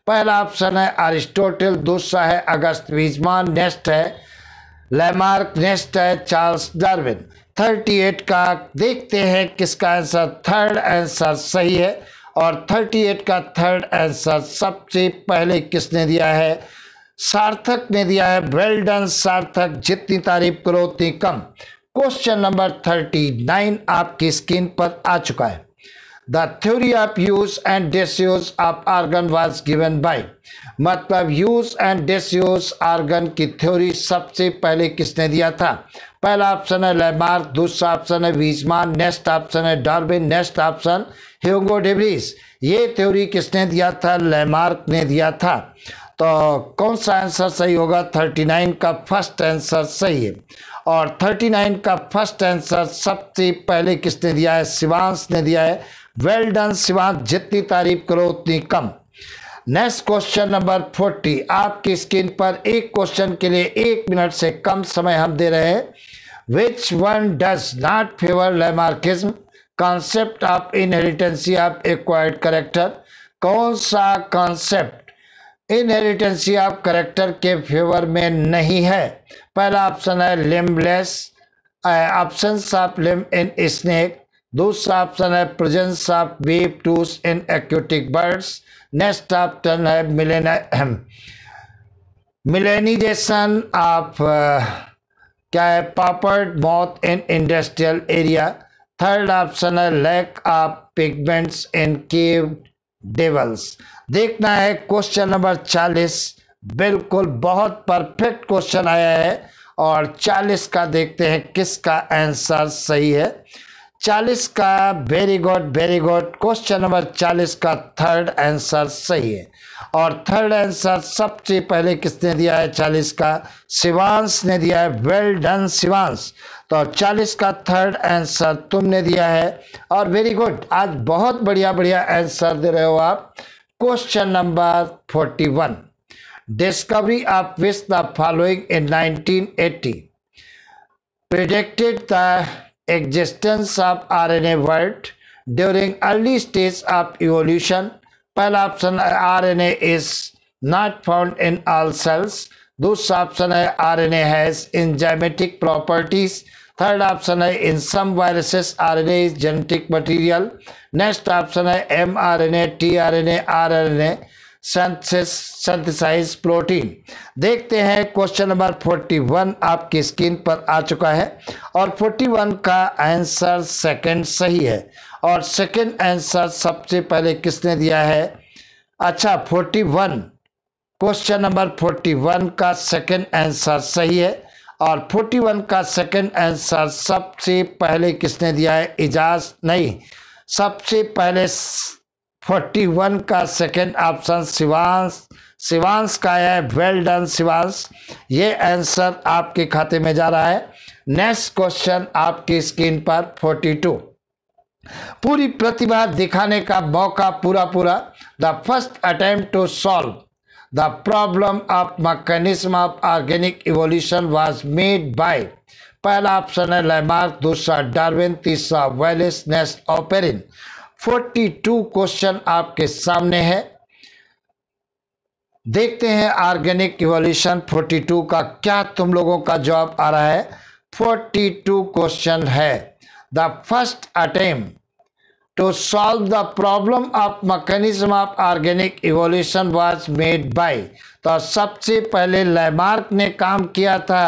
पहला ऑप्शन है अरिस्टोटल दूसरा है अगस्त विजमान नेक्स्ट है लेमार्क नेक्स्ट है चार्ल्स डार्विन 38 का देखते हैं किसका आंसर थर्ड आंसर सही है और 38 का थर्ड आंसर सबसे पहले किसने दिया है सार्थक ने दिया है वेल्डन सार्थक जितनी तारीफ करो उतनी कम क्वेश्चन नंबर थर्टी नाइन आपकी स्क्रीन पर आ चुका है the theory of use and disuse of organ was given by मतलब यूज एंड डिसयूज आर्गन की थ्योरी सबसे पहले किसने दिया था पहला ऑप्शन है लेमार्क दूसरा ऑप्शन है वीजमान नेक्स्ट ऑप्शन है Darwin next option Hugo de Vries ये थ्योरी किसने दिया था लेमार्क ने दिया था तो कौन सा आंसर सही होगा थर्टी नाइन का फर्स्ट आंसर सही है और 39 का फर्स्ट आंसर सबसे पहले किसने दिया है शिवांश ने दिया है वेल डन शिवांश जितनी तारीफ करो उतनी कम नेक्स्ट क्वेश्चन नंबर 40 आपकी स्क्रीन पर एक क्वेश्चन के लिए एक मिनट से कम समय हम दे रहे हैं which one does not favour Lamarckism concept of inheritance of acquired character कौन सा कॉन्सेप्ट इनहेरिटेंसी ऑफ करेक्टर के फेवर में नहीं है पहला ऑप्शन है limbless option of limb in snake दूसरा ऑप्शन है presence of web toes in aquatic birds next option है मिलेन मिलेनिजेशन ऑफ क्या है peppered moth in industrial area third option है lack of pigments in cave dwellers देखना है क्वेश्चन नंबर चालीस बिल्कुल बहुत परफेक्ट क्वेश्चन आया है और 40 का देखते हैं किसका आंसर सही है 40 का very good very good question number 40 का थर्ड आंसर सही है और थर्ड आंसर सबसे पहले किसने दिया है 40 का शिवांश ने दिया है वेल डन शिवांश तो 40 का थर्ड आंसर तुमने दिया है और वेरी गुड आज बहुत बढ़िया बढ़िया आंसर दे रहे हो आप question number 41 Discovery of which the following in 1980 predicted the existence of RNA world during early stage of evolution. पहला ऑप्शन है RNA is not found in all cells दूसरा ऑप्शन है RNA has enzymatic properties third option है in some viruses RNA is genetic material next option है mRNA tRNA RNA synthesise protein देखते हैं क्वेश्चन नंबर 41 आपकी स्क्रीन पर आ चुका है और 41 का आंसर सेकंड सही है और सेकंड आंसर सबसे पहले किसने दिया है अच्छा 41 क्वेश्चन नंबर 41 का सेकंड आंसर सही है और 41 का सेकंड आंसर सबसे पहले किसने दिया है इजाज नहीं सबसे पहले फोर्टी वन का सेकेंड ऑप्शन शिवांश शिवांश का है वेल डन शिवांश ये आंसर आपके खाते में जा रहा है नेक्स्ट क्वेश्चन आपकी स्क्रीन पर फोर्टी टू पूरी प्रतिभा दिखाने का मौका पूरा पूरा the first attempt to solve the problem of mechanism of organic evolution was made by पहला ऑप्शन है लैमार्क दूसरा डार्विन तीसरा वेलिस नेस्ट ऑपेरिन 42 क्वेश्चन आपके सामने है देखते हैं ऑर्गेनिक इवोल्यूशन 42 का क्या तुम लोगों का जवाब आ रहा है 42 क्वेश्चन है the first attempt to solve the problem of mechanism of organic evolution was made by तो सबसे पहले लेमार्क ने काम किया था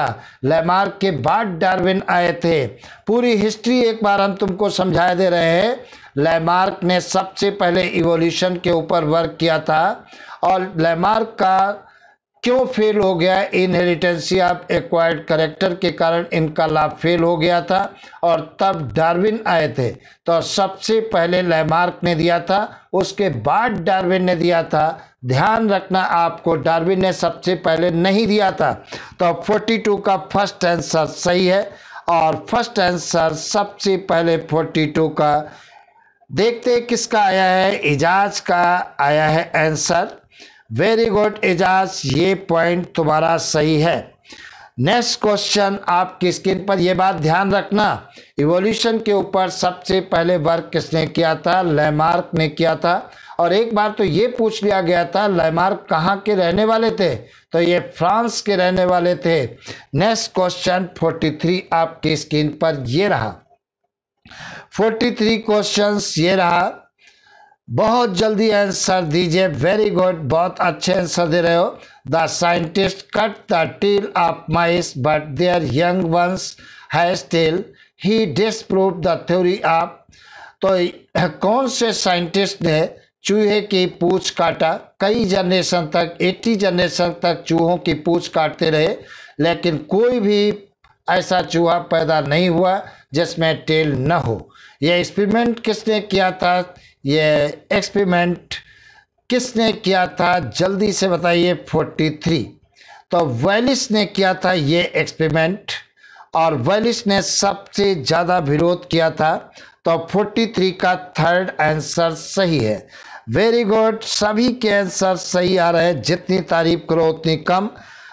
लेमार्क के बाद डार्विन आए थे पूरी हिस्ट्री एक बार हम तुमको समझा दे रहे हैं लेमार्क ने सबसे पहले इवोल्यूशन के ऊपर वर्क किया था और लेमार्क का क्यों फेल हो गया इनहेरिटेंसी ऑफ एक्वायर्ड करेक्टर के कारण इनका लाभ फेल हो गया था और तब डार्विन आए थे तो सबसे पहले लेमार्क ने दिया था उसके बाद डार्विन ने दिया था ध्यान रखना आपको डार्विन ने सबसे पहले नहीं दिया था तो 42 का फर्स्ट आंसर सही है और फर्स्ट आंसर सबसे पहले 42 का देखते किसका आया है एजाज का आया है आंसर वेरी गुड एजाज ये पॉइंट तुम्हारा सही है नेक्स्ट क्वेश्चन आपकी स्क्रीन पर यह बात ध्यान रखना इवोल्यूशन के ऊपर सबसे पहले वर्क किसने किया था लैमार्क ने किया था और एक बार तो ये पूछ लिया गया था लैमार्क कहाँ के रहने वाले थे तो ये फ्रांस के रहने वाले थे नेक्स्ट क्वेश्चन 43 आपकी स्क्रीन पर ये रहा फोर्टी थ्री क्वेश्चन ये रहा बहुत जल्दी आंसर दीजिए वेरी गुड बहुत अच्छे आंसर दे रहे हो the scientist cut the tail of mice but their young ones है still he disprove the theory of तो कौन से साइंटिस्ट ने चूहे की पूछ काटा कई जनरेशन तक 80 जनरेशन तक चूहों की पूछ काटते रहे लेकिन कोई भी ऐसा चूहा पैदा नहीं हुआ जिसमें टेल न हो यह एक्सपेरिमेंट किसने किया था यह एक्सपेरिमेंट किसने किया था जल्दी से बताइए 43 तो वेलिस ने किया था ये एक्सपेरिमेंट और वेलिस ने सबसे ज़्यादा विरोध किया था तो 43 का थर्ड आंसर सही है वेरी गुड सभी के आंसर सही आ रहे हैं जितनी तारीफ करो उतनी कम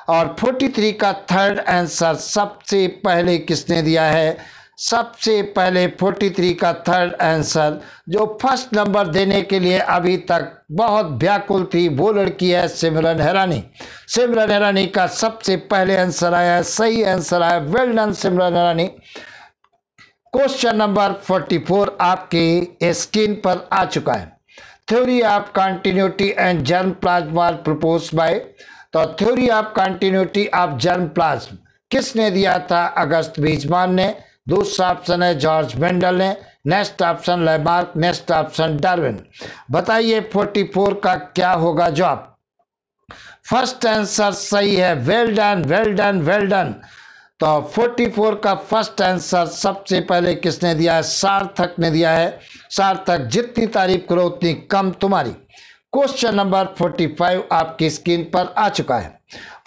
और 43 का थर्ड आंसर सबसे पहले किसने दिया है सबसे पहले 43 का थर्ड आंसर जो फर्स्ट नंबर देने के लिए अभी तक बहुत व्याकुल थी वो लड़की है सिमरन हैरानी सिमरन हैरानी का सबसे पहले आंसर आया है सही आंसर आया वेल डन सिमरन हैरानी क्वेश्चन नंबर 44 आपके स्क्रीन पर आ चुका है theory of continuity and germ plasma propose by तो theory of continuity of germ plasm किसने दिया था अगस्त बीजमान ने दूसरा ऑप्शन है जॉर्ज मेंडल ने next option Lamarck next option Darwin बताइए 44 का क्या होगा जवाब फर्स्ट आंसर सही है well done well done well done तो 44 का फर्स्ट आंसर सबसे पहले किसने दिया है सार्थक ने दिया है सार्थक जितनी तारीफ करो उतनी कम तुम्हारी क्वेश्चन नंबर 45 आपकी स्क्रीन पर आ चुका है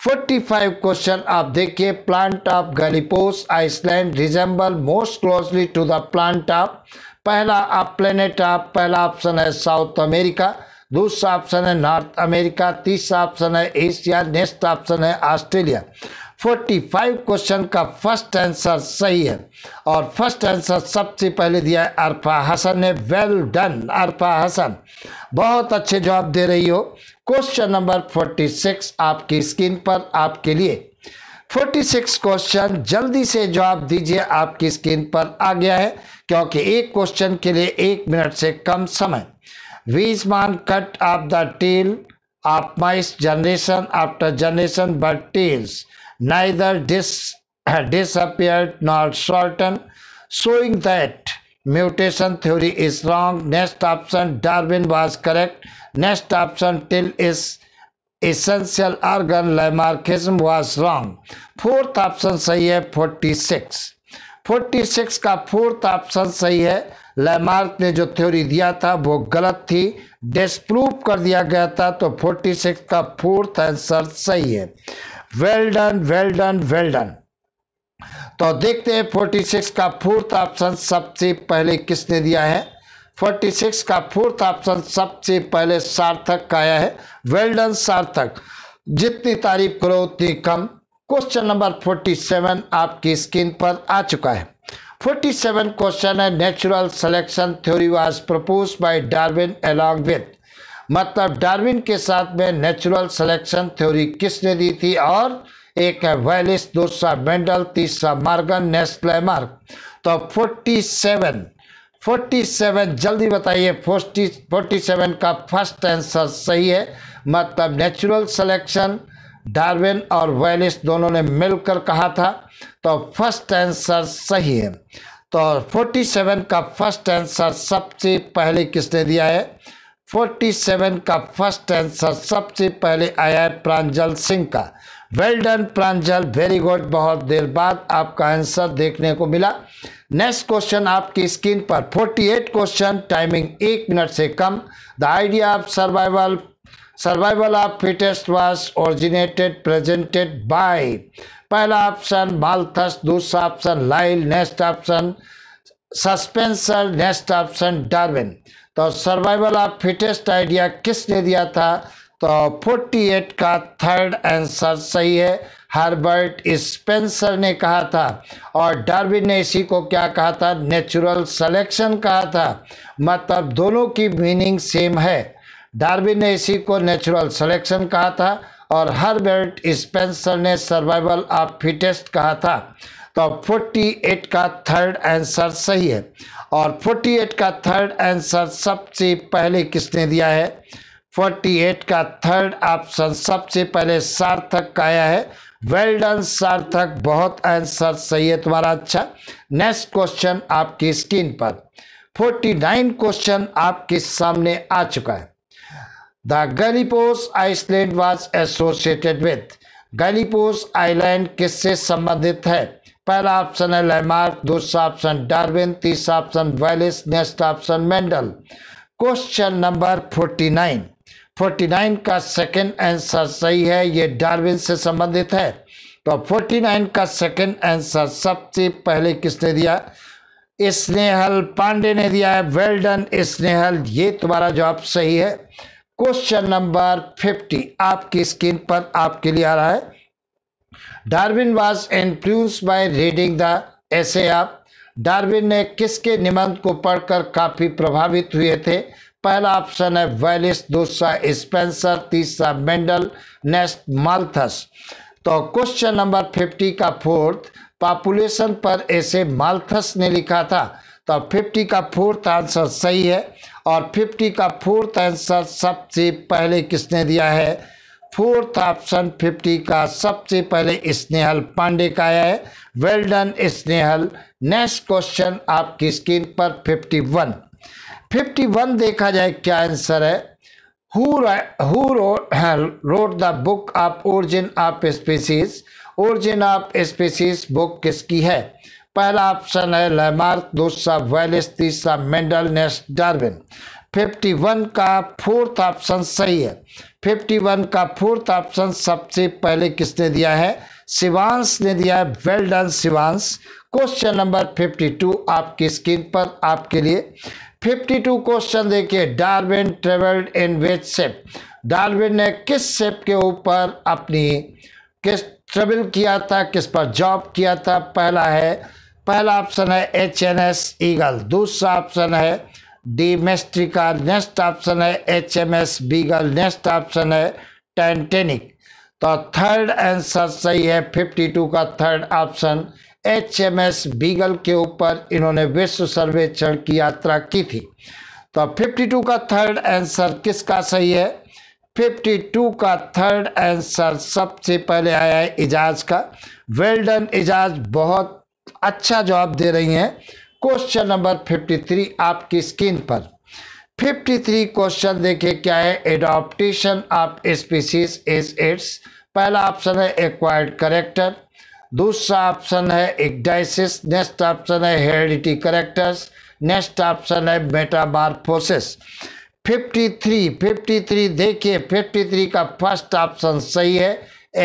45 क्वेश्चन आप देखिए plant of Galapagos island resemble most closely to the plant of पहला आप प्लेनेट ऑफ पहला ऑप्शन है साउथ अमेरिका दूसरा ऑप्शन है नॉर्थ अमेरिका तीसरा ऑप्शन है एशिया नेक्स्ट ऑप्शन है ऑस्ट्रेलिया 45 क्वेश्चन का फर्स्ट आंसर सही है और फर्स्ट आंसर सबसे पहले दिया है अरफा हसन ने वेल डन अरफा हसन बहुत अच्छे जवाब दे रही हो क्वेश्चन नंबर 46 आपकी स्क्रीन पर आपके लिए 46 क्वेश्चन जल्दी से जवाब दीजिए आपकी स्क्रीन पर आ गया है क्योंकि एक क्वेश्चन के लिए एक मिनट से कम समय Weismann cut off the tail of mice generation after generation but tails neither dis disappeared nor shortened, showing that mutation theory is wrong. Next option, Darwin was correct. Next option, till is essential organ Lamarckism was wrong. Fourth option सही है 46. 46 का फोर्थ ऑप्शन सही है लेमार्क ने जो थ्योरी दिया था वो गलत थी डिस्प्रूव कर दिया गया था तो 46 का फोर्थ आंसर सही है well done well done well done तो देखते हैं सिक्स का फोर्थ ऑप्शन सबसे पहले किसने दिया है फोर्टी सिक्स का फोर्थ ऑप्शन सबसे पहले सार्थक का आया है वेल डन सार्थक जितनी तारीफ करो उतनी कम क्वेश्चन नंबर फोर्टी सेवन आपकी स्क्रीन पर आ चुका है फोर्टी सेवन क्वेश्चन है natural selection theory was propose by Darwin along with मतलब डार्विन के साथ में नेचुरल सिलेक्शन थ्योरी किसने दी थी और एक है वेलिस दूसरा मेंडल तीसरा मार्गन नेस्ले तो 47 47 जल्दी बताइए 40 47 का फर्स्ट आंसर सही है मतलब नेचुरल सिलेक्शन डार्विन और वेलिस दोनों ने मिलकर कहा था तो फर्स्ट आंसर सही है तो 47 का फर्स्ट आंसर सबसे पहले किसने दिया है 47 का फर्स्ट आंसर सबसे पहले आया है प्रांजल सिंह का well done Pranjal very good बहुत देर बाद आपका आंसर देखने को मिला नेक्स्ट क्वेश्चन आपकी स्क्रीन पर 48 क्वेश्चन टाइमिंग एक मिनट से कम the idea of survival survival of fittest was originated presented by पहला ऑप्शन मालथस दूसरा option Lyell next option Spencer next option Darwin तो सर्वाइवल ऑफ फिटेस्ट आइडिया किसने दिया था तो 48 का थर्ड आंसर सही है हर्बर्ट स्पेंसर ने कहा था और डार्विन ने इसी को क्या कहा था नेचुरल सिलेक्शन कहा था मतलब दोनों की मीनिंग सेम है डार्विन ने इसी को नेचुरल सिलेक्शन कहा था और हर्बर्ट स्पेंसर ने सर्वाइवल ऑफ फिटेस्ट कहा था तो 48 का थर्ड आंसर सही है और 48 का थर्ड आंसर सबसे पहले किसने दिया है 48 का थर्ड ऑप्शन सबसे पहले सार्थक का आया है वेल डन सार्थक बहुत आंसर सही है तुम्हारा अच्छा नेक्स्ट क्वेश्चन आपकी स्क्रीन पर 49 क्वेश्चन आपके सामने आ चुका है the Galapagos island was associated with Galapagos island किससे संबंधित है पहला ऑप्शन है लेमार्क दूसरा ऑप्शन डार्विन तीसरा option Wallace next option Mendel question number forty nine forty nine का सेकंड आंसर सही है ये डार्विन से संबंधित है तो फोर्टी नाइन का सेकंड आंसर सबसे पहले किसने दिया स्नेहल पांडे ने दिया है वेल डन स्नेहल ये तुम्हारा जवाब सही है क्वेश्चन नंबर फिफ्टी आपकी स्क्रीन पर आपके लिए आ रहा है Darwin was influenced by reading the ऐसे आप डार्विन ने किसके निबंध को पढ़कर काफ़ी प्रभावित हुए थे पहला ऑप्शन है वेलिस दूसरा स्पेंसर तीसरा मेंडल नेस्ट माल्थस तो क्वेश्चन नंबर फिफ्टी का फोर्थ पॉपुलेशन पर ऐसे माल्थस ने लिखा था तो फिफ्टी का फोर्थ आंसर सही है और फिफ्टी का फोर्थ आंसर सबसे पहले किसने दिया है फोर्थ ऑप्शन फिफ्टी का सबसे पहले स्नेहल पांडे का आया है well done Snehal next question आपकी स्क्रीन पर फिफ्टी वन फिफ्टी वन देखा जाए क्या आंसर है who wrote the book of origin of origin origin of origin book किसकी है पहला ऑप्शन है लेमार्क दूसरा वेलिस तीसरा Mendel next Darwin fifty one का फोर्थ ऑप्शन सही है फिफ्टी वन का फोर्थ ऑप्शन सबसे पहले किसने दिया है शिवांश ने दिया है well done Shivansh question number fifty two आपकी स्क्रीन पर आपके लिए फिफ्टी टू क्वेश्चन देखिए Darwin travelled in which ship Darwin ने किस सेप के ऊपर अपनी किस ट्रेवल किया था किस पर जॉब किया था पहला है पहला ऑप्शन है एच एन एस ईगल दूसरा ऑप्शन है डी का नेक्स्ट ऑप्शन है H M S Beagle next option है टेंटेनिक तो थर्ड आंसर सही है फिफ्टी टू का third option H M S Beagle के ऊपर इन्होंने विश्व सर्वेक्षण की यात्रा की थी तो फिफ्टी टू का थर्ड आंसर किसका सही है फिफ्टी टू का थर्ड आंसर सबसे पहले आया है एजाज का वेल्डन इजाज बहुत अच्छा जवाब दे रही हैं क्वेश्चन नंबर 53 आपकी स्क्रीन पर 53 क्वेश्चन देखिए क्या है adaptation of species is its पहला ऑप्शन है एक्वायर्ड करेक्टर दूसरा ऑप्शन है इग्डाइसिस नेक्स्ट ऑप्शन है हेरिडिटी करेक्टर्स नेक्स्ट ऑप्शन है मेटामार्फोसिस 53 53 देखिए 53 का फर्स्ट ऑप्शन सही है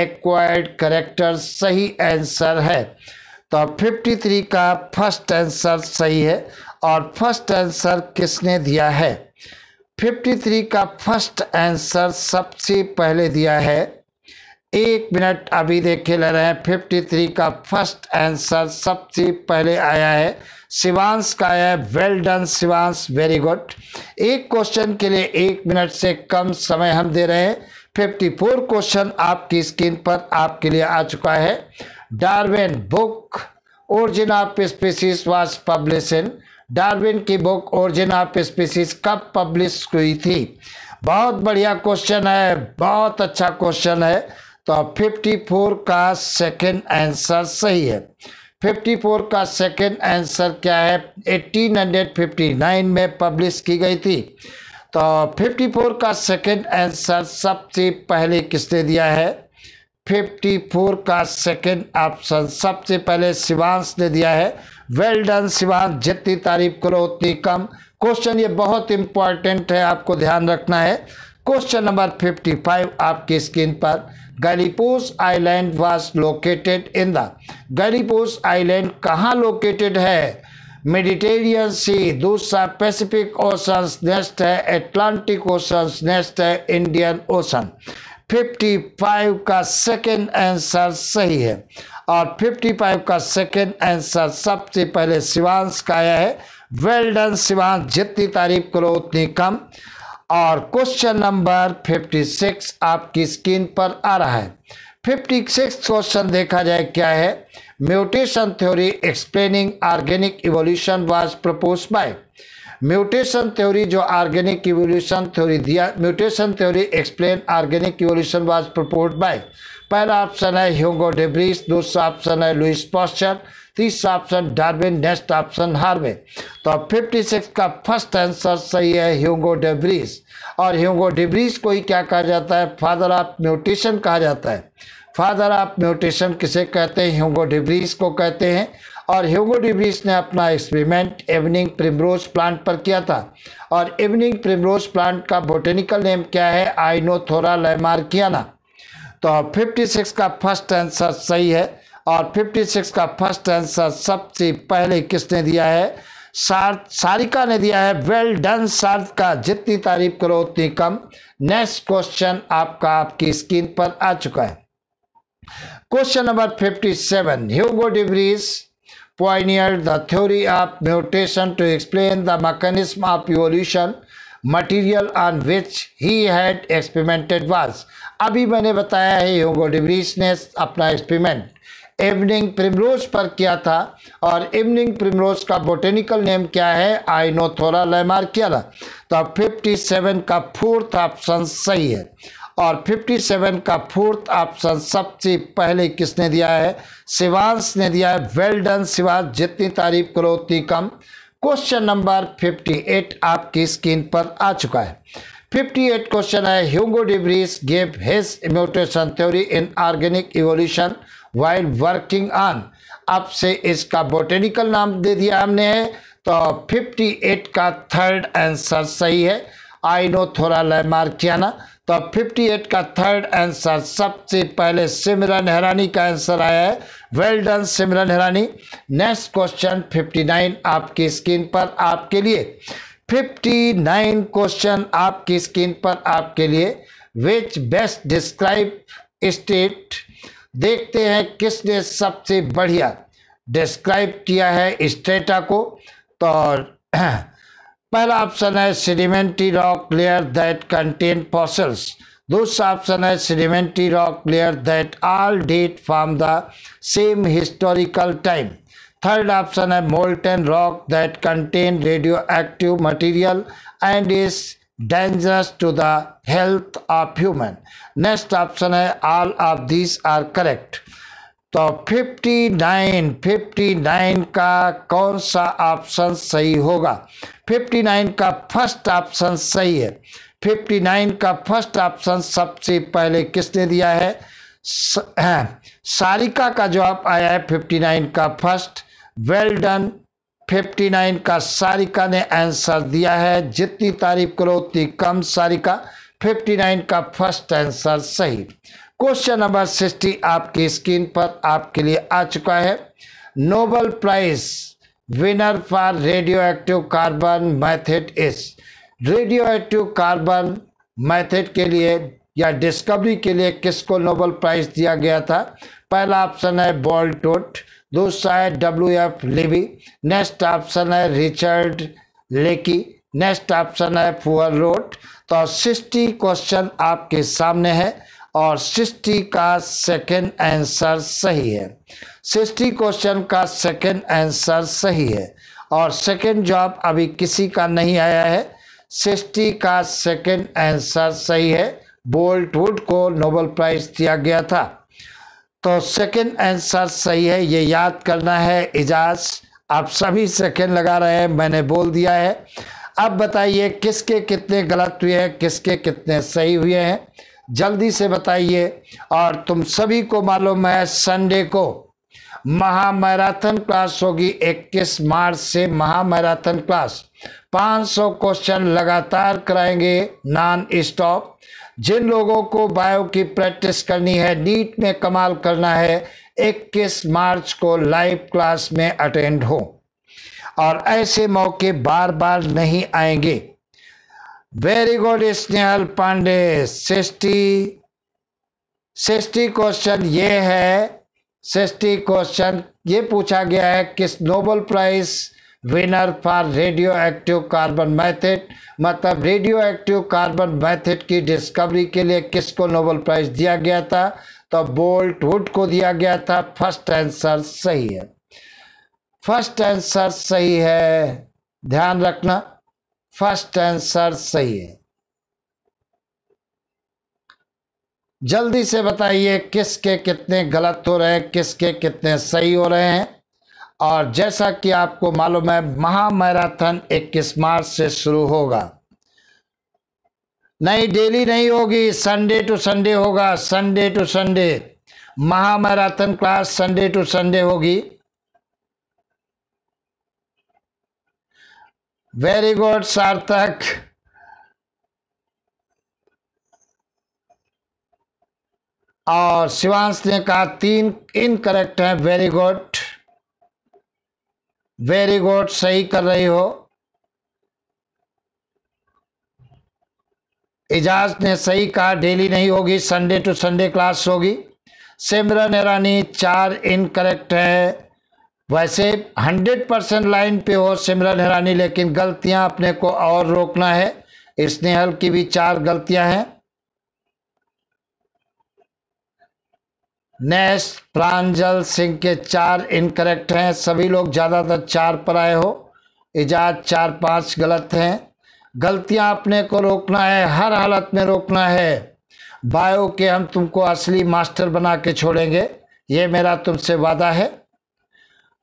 एक्वायर्ड करेक्टर सही आंसर है तो 53 का फर्स्ट आंसर सही है और फर्स्ट आंसर किसने दिया है 53 का फर्स्ट आंसर सबसे पहले दिया है एक मिनट अभी देखे ले रहे हैं 53 का फर्स्ट आंसर सबसे पहले आया है शिवांश का आया है well done Shivansh very good एक क्वेश्चन के लिए एक मिनट से कम समय हम दे रहे हैं 54 क्वेश्चन आपकी स्क्रीन पर आपके लिए आ चुका है Darwin book origin of species was publish in Darwin की बुक ओरिजिन ऑफ स्पीसीज कब पब्लिश हुई थी बहुत बढ़िया क्वेश्चन है बहुत अच्छा क्वेश्चन है तो 54 का सेकंड आंसर सही है 54 का सेकंड आंसर क्या है 1859 में पब्लिश की गई थी तो 54 का सेकंड आंसर सबसे पहले किसने दिया है 54 का सेकंड ऑप्शन सबसे पहले शिवांश ने दिया है वेल डन शिवांश जितनी तारीफ करो उतनी कम क्वेश्चन ये बहुत इंपॉर्टेंट है आपको ध्यान रखना है क्वेश्चन नंबर 55 आपकी स्क्रीन पर Galapagos island was located in the Galapagos island कहाँ लोकेटेड है मेडिटेरियन सी दूसरा पैसिफिक ओशंस नेस्ट है एटलांटिक ओशंस नेस्ट है इंडियन ओशन 55 का सेकेंड आंसर सही है और 55 का सेकेंड आंसर सबसे पहले शिवांश का आया है वेल डन शिवांश जितनी तारीफ करो उतनी कम और क्वेश्चन नंबर 56 आपकी स्क्रीन पर आ रहा है 56 क्वेश्चन देखा जाए क्या है mutation theory explaining organic evolution was propose by mutation theory जो ऑर्गेनिक इवोल्यूशन थ्योरी दिया mutation theory explain organic evolution was propose by पहला ऑप्शन है ह्यूगो डेब्रिस दूसरा ऑप्शन है लुइस पॉस्चर तीसरा option Darwin next option Harvey तो अब सिक्स का फर्स्ट आंसर सही है ह्यूगो डेब्रिस और ह्यूगो डेब्रिस को ही क्या कहा जाता है फादर ऑफ म्यूटेशन कहा जाता है फादर ऑफ म्यूटेशन किसे कहते हैं ह्यूगो डेब्रिस को कहते हैं और ह्यूगो ने अपना एक्सपेरिमेंट इवनिंग प्रिमरोज प्लांट पर किया था और इवनिंग प्रिमरोज प्लांट का बोटेनिकल नेम क्या है आइनोथोरा लेमार्कियाना तो 56 का फर्स्ट आंसर सही है और 56 का फर्स्ट आंसर सबसे पहले किसने दिया है सार्थ सारिका ने दिया है वेल डन सार्थ का जितनी तारीफ करो उतनी कम नेक्स्ट क्वेश्चन आपका आपकी स्क्रीन पर आ चुका है question number 57 Hugo de Vries pioneered the theory of mutation to explain the mechanism of evolution material on which he had experimented was अभी मैंने बताया है ह्यूगो डिब्रीस ने अपना एक्सपेरिमेंट इवनिंग प्रिमरोज पर किया था और इवनिंग प्रिमरोज का बोटेनिकल नेम क्या है आइनोथोरा लेमार किया तो फिफ्टी सेवन का फोर्थ ऑप्शन सही है और 57 का फोर्थ ऑप्शन सबसे पहले किसने दिया है शिवांश ने दिया है वेल डन शिवांश जितनी तारीफ करो उतनी कम क्वेश्चन नंबर 58 आपकी स्क्रीन पर आ चुका है 58 क्वेश्चन है Hugo de Vries gave his mutation theory in organic evolution while working on आपसे इसका बोटेनिकल नाम दे दिया हमने है तो 58 का थर्ड आंसर सही है आई नो थोड़ा किया ना तो 58 का थर्ड आंसर सबसे पहले सिमरन हैरानी का आंसर आया है वेल डन सिमरन हैरानी नेक्स्ट क्वेश्चन 59 आपकी स्क्रीन पर आपके लिए 59 क्वेश्चन आपकी स्क्रीन पर आपके लिए विच बेस्ट डिस्क्राइब स्टेट देखते हैं किसने सबसे बढ़िया डिस्क्राइब किया है स्टेटा को तो Well, option A, sedimentary rock layer that contain fossils. This option A, sedimentary rock layer that all date from the same historical time. Third option A, molten rock that contain radioactive material and is dangerous to the health of human. Next option A, all of these are correct. तो 59 59 का कौन सा ऑप्शन सही होगा 59 का फर्स्ट ऑप्शन सही है 59 का फर्स्ट ऑप्शन सबसे पहले किसने दिया है सारिका का जवाब आया है 59 का फर्स्ट वेल डन 59 का सारिका ने आंसर दिया है जितनी तारीफ करो उतनी कम सारिका 59 का फर्स्ट आंसर सही क्वेश्चन नंबर सिक्सटी आपकी स्क्रीन पर आपके लिए आ चुका है Nobel prize winner for radio active carbon method इस रेडियो एक्टिव कार्बन मैथड के लिए या डिस्कवरी के लिए किसको नोबल प्राइज दिया गया था पहला ऑप्शन है बॉल टोट दूसरा है W F Libby next option है रिचर्ड लेकी नेक्स्ट ऑप्शन है फुअर रोट तो सिक्सटी क्वेश्चन आपके सामने है और सिक्सटी का सेकंड आंसर सही है सिक्सटी क्वेश्चन का सेकंड आंसर सही है और सेकंड जॉब अभी किसी का नहीं आया है सिक्सटी का सेकंड आंसर सही है बोल्टवुड को नोबल प्राइज दिया गया था तो सेकंड आंसर सही है ये याद करना है इजाज़ आप सभी सेकंड लगा रहे हैं मैंने बोल दिया है अब बताइए किसके कितने गलत हुए हैं किसके कितने सही हुए हैं जल्दी से बताइए और तुम सभी को मालूम है संडे को महामैराथन क्लास होगी 21 मार्च से महामैराथन क्लास 500 क्वेश्चन लगातार कराएंगे नॉन स्टॉप जिन लोगों को बायो की प्रैक्टिस करनी है नीट में कमाल करना है 21 मार्च को लाइव क्लास में अटेंड हो और ऐसे मौके बार बार नहीं आएंगे very good Snehal Pandey sixty sixty question ये है सिक्सटी क्वेश्चन ये पूछा गया है किस Nobel prize winner for radio active carbon method मतलब रेडियो एक्टिव कार्बन मैथड की डिस्कवरी के लिए किसको नोबल प्राइज दिया गया था तो बोल्ट वुड को दिया गया था फर्स्ट आंसर सही है फर्स्ट आंसर सही है ध्यान रखना फर्स्ट आंसर सही है जल्दी से बताइए किसके कितने गलत हो रहे हैं किसके कितने सही हो रहे हैं और जैसा कि आपको मालूम है महामैराथन 21 मार्च से शुरू होगा नहीं डेली नहीं होगी संडे टू संडे होगा संडे टू संडे महामैराथन क्लास संडे टू संडे होगी वेरी गुड सार्थक और शिवांश ने कहा तीन इनकरेक्ट है वेरी गुड वेरी गुड सही कर रही हो इजाज ने सही कहा डेली नहीं होगी संडे टू संडे क्लास होगी सिमरन ईरानी चार इनकरेक्ट है वैसे 100 परसेंट लाइन पे हो सिमरन हिरानी लेकिन गलतियां अपने को और रोकना है स्नेहल की भी चार गलतियां हैं नेश प्रांजल सिंह के चार इनकरेक्ट हैं सभी लोग ज़्यादातर चार पर आए हो इजाज चार पांच गलत हैं गलतियां अपने को रोकना है हर हालत में रोकना है बायो के हम तुमको असली मास्टर बना के छोड़ेंगे ये मेरा तुमसे वादा है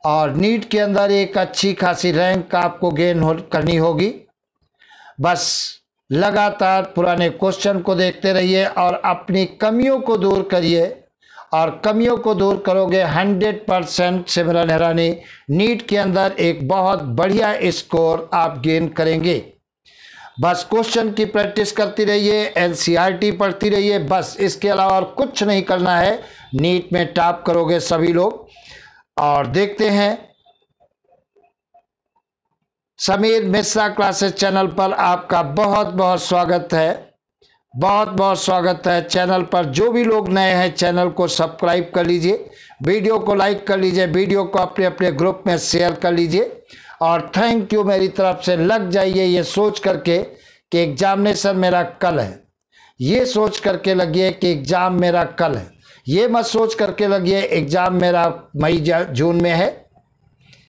और नीट के अंदर एक अच्छी खासी रैंक आपको गेन हो करनी होगी बस लगातार पुराने क्वेश्चन को देखते रहिए और अपनी कमियों को दूर करिए और कमियों को दूर करोगे 100 परसेंट सिमरन हैरानी नीट के अंदर एक बहुत बढ़िया स्कोर आप गेन करेंगे बस क्वेश्चन की प्रैक्टिस करती रहिए एनसीईआरटी पढ़ती रहिए बस इसके अलावा और कुछ नहीं करना है नीट में टॉप करोगे सभी लोग और देखते हैं समीर मिश्रा क्लासेस चैनल पर आपका बहुत बहुत स्वागत है बहुत बहुत स्वागत है चैनल पर जो भी लोग नए हैं चैनल को सब्सक्राइब कर लीजिए वीडियो को लाइक कर लीजिए वीडियो को अपने अपने ग्रुप में शेयर कर लीजिए और थैंक यू मेरी तरफ से लग जाइए ये सोच करके कि एग्ज़ामिनेशन मेरा कल है ये सोच करके लगिए कि एग्ज़ाम मेरा कल है ये मत सोच करके लगिए एग्ज़ाम मेरा मई जून में है